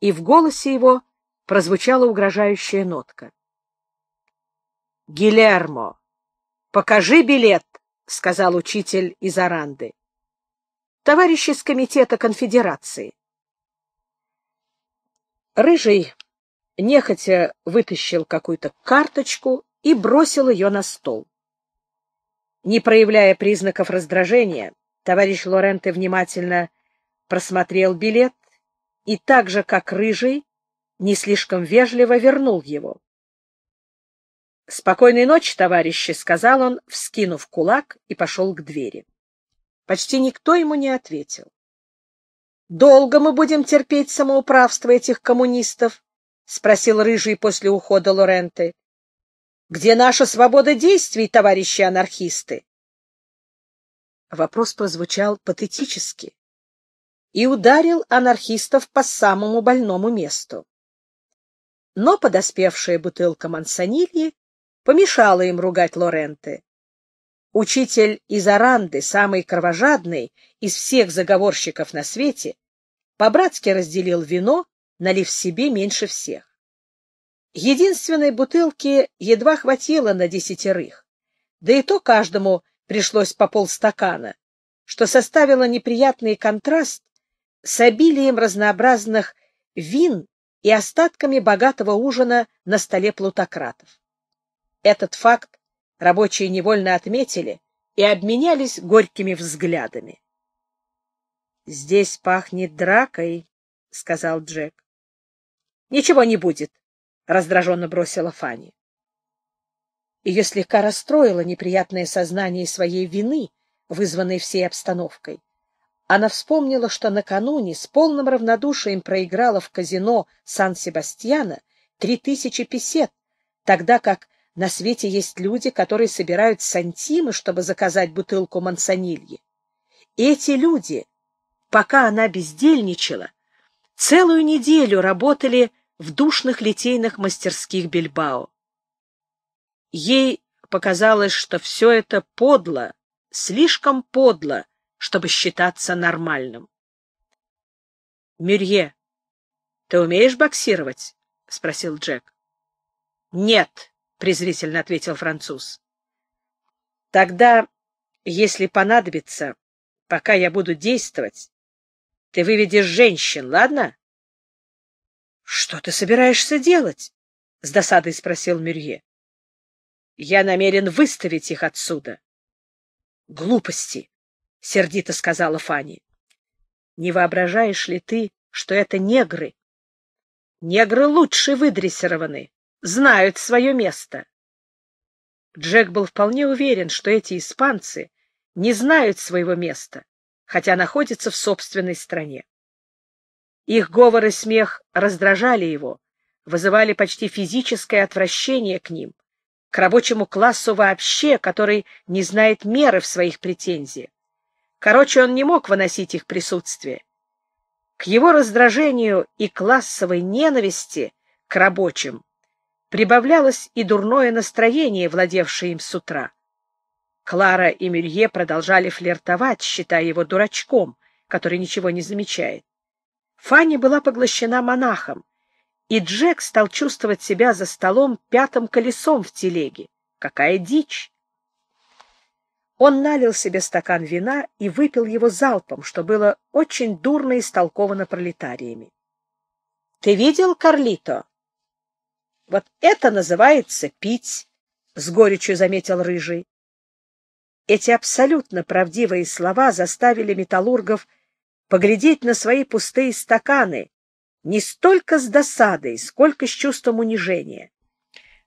Speaker 1: и в голосе его прозвучала угрожающая нотка. «Гилермо, покажи билет!» — сказал учитель из Аранды товарищ из комитета конфедерации. Рыжий нехотя вытащил какую-то карточку и бросил ее на стол. Не проявляя признаков раздражения, товарищ Лоренте внимательно просмотрел билет и так же, как Рыжий, не слишком вежливо вернул его. «Спокойной ночи, товарищи!» — сказал он, вскинув кулак и пошел к двери. Почти никто ему не ответил. «Долго мы будем терпеть самоуправство этих коммунистов?» — спросил Рыжий после ухода Лоренты. «Где наша свобода действий, товарищи анархисты?» Вопрос прозвучал патетически и ударил анархистов по самому больному месту. Но подоспевшая бутылка мансонильи помешала им ругать Лоренты учитель из Аранды, самый кровожадный из всех заговорщиков на свете, по-братски разделил вино, налив себе меньше всех. Единственной бутылки едва хватило на десятерых, да и то каждому пришлось по полстакана, что составило неприятный контраст с обилием разнообразных вин и остатками богатого ужина на столе плутократов. Этот факт Рабочие невольно отметили и обменялись горькими взглядами. «Здесь пахнет дракой», — сказал Джек. «Ничего не будет», — раздраженно бросила Фанни. Ее слегка расстроило неприятное сознание своей вины, вызванной всей обстановкой. Она вспомнила, что накануне с полным равнодушием проиграла в казино Сан-Себастьяна три тысячи песет, тогда как на свете есть люди, которые собирают сантимы, чтобы заказать бутылку мансонильи. Эти люди, пока она бездельничала, целую неделю работали в душных литейных мастерских Бильбао. Ей показалось, что все это подло, слишком подло, чтобы считаться нормальным. «Мюрье, ты умеешь боксировать?» — спросил Джек. «Нет», презрительно ответил француз. Тогда, если понадобится, пока я буду действовать, ты выведешь женщин, ладно? Что ты собираешься делать? с досадой спросил Мюрье. Я намерен выставить их отсюда. Глупости, сердито сказала Фанни. Не воображаешь ли ты, что это негры? Негры лучше выдрессированы знают свое место. Джек был вполне уверен, что эти испанцы не знают своего места, хотя находятся в собственной стране. Их говор и смех раздражали его, вызывали почти физическое отвращение к ним, к рабочему классу вообще, который не знает меры в своих претензиях. Короче, он не мог выносить их присутствие. К его раздражению и классовой ненависти к рабочим прибавлялось и дурное настроение, владевшее им с утра. Клара и Мюлье продолжали флиртовать, считая его дурачком, который ничего не замечает. Фанни была поглощена монахом, и Джек стал чувствовать себя за столом пятым колесом в телеге. Какая дичь! Он налил себе стакан вина и выпил его залпом, что было очень дурно истолковано пролетариями. — Ты видел, Карлито? Вот это называется пить, — с горечью заметил Рыжий. Эти абсолютно правдивые слова заставили металлургов поглядеть на свои пустые стаканы не столько с досадой, сколько с чувством унижения.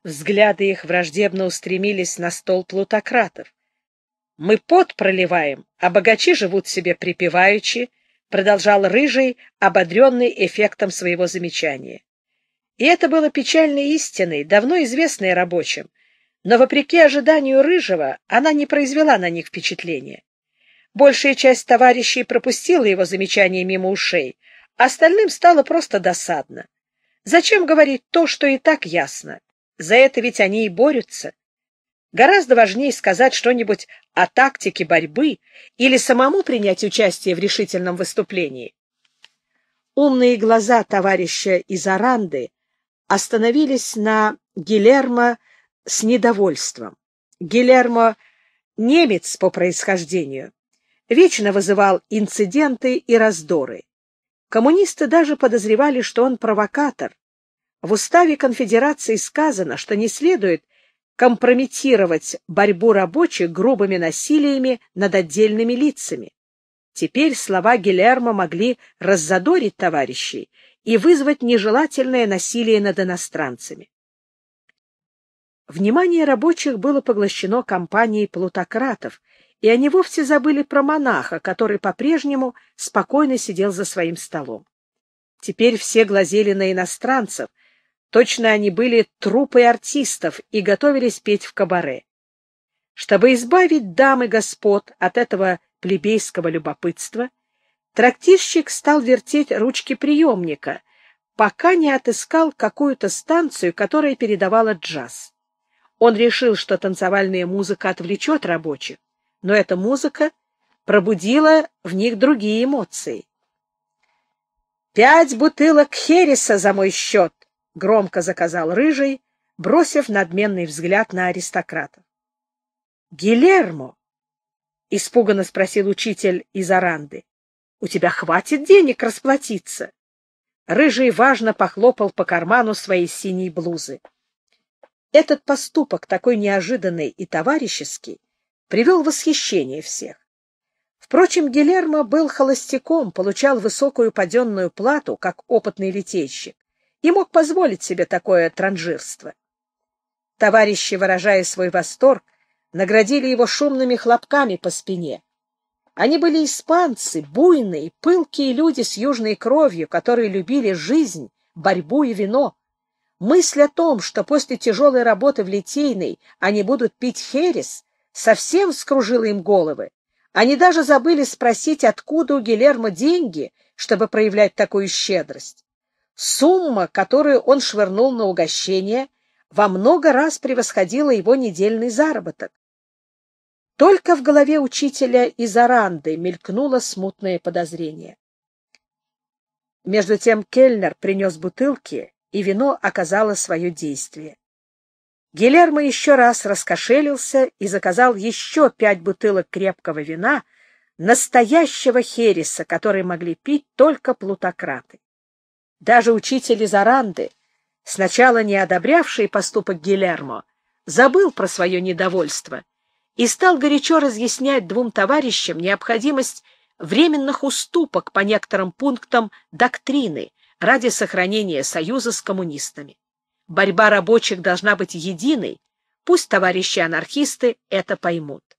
Speaker 1: Взгляды их враждебно устремились на стол плутократов. «Мы пот проливаем, а богачи живут себе припеваючи», — продолжал Рыжий, ободренный эффектом своего замечания. И это было печальной истиной, давно известной рабочим, но, вопреки ожиданию Рыжего, она не произвела на них впечатления. Большая часть товарищей пропустила его замечания мимо ушей, остальным стало просто досадно. Зачем говорить то, что и так ясно? За это ведь они и борются. Гораздо важнее сказать что-нибудь о тактике борьбы или самому принять участие в решительном выступлении. Умные глаза товарища из Аранды остановились на Гилермо с недовольством. Гилермо — немец по происхождению, вечно вызывал инциденты и раздоры. Коммунисты даже подозревали, что он провокатор. В уставе конфедерации сказано, что не следует компрометировать борьбу рабочих грубыми насилиями над отдельными лицами. Теперь слова Гилермо могли раззадорить товарищей, и вызвать нежелательное насилие над иностранцами. Внимание рабочих было поглощено компанией плутократов, и они вовсе забыли про монаха, который по-прежнему спокойно сидел за своим столом. Теперь все глазели на иностранцев, точно они были трупы артистов и готовились петь в кабаре. Чтобы избавить дамы господ от этого плебейского любопытства, Трактирщик стал вертеть ручки приемника, пока не отыскал какую-то станцию, которая передавала джаз. Он решил, что танцевальная музыка отвлечет рабочих, но эта музыка пробудила в них другие эмоции. «Пять бутылок Хереса за мой счет!» — громко заказал Рыжий, бросив надменный взгляд на аристократа. «Гилермо!» — испуганно спросил учитель из Аранды. У тебя хватит денег расплатиться. Рыжий важно похлопал по карману своей синей блузы. Этот поступок, такой неожиданный и товарищеский, привел восхищение всех. Впрочем, Гилермо был холостяком, получал высокую паденную плату, как опытный летейщик, и мог позволить себе такое транжирство. Товарищи, выражая свой восторг, наградили его шумными хлопками по спине — они были испанцы, буйные, пылкие люди с южной кровью, которые любили жизнь, борьбу и вино. Мысль о том, что после тяжелой работы в Литейной они будут пить херес, совсем скружила им головы. Они даже забыли спросить, откуда у Гилермо деньги, чтобы проявлять такую щедрость. Сумма, которую он швырнул на угощение, во много раз превосходила его недельный заработок. Только в голове учителя из Аранды мелькнуло смутное подозрение. Между тем Кельнер принес бутылки, и вино оказало свое действие. Гилермо еще раз раскошелился и заказал еще пять бутылок крепкого вина, настоящего хереса, который могли пить только плутократы. Даже учитель из Аранды, сначала не одобрявший поступок Гилермо, забыл про свое недовольство — и стал горячо разъяснять двум товарищам необходимость временных уступок по некоторым пунктам доктрины ради сохранения союза с коммунистами. Борьба рабочих должна быть единой, пусть товарищи-анархисты это поймут.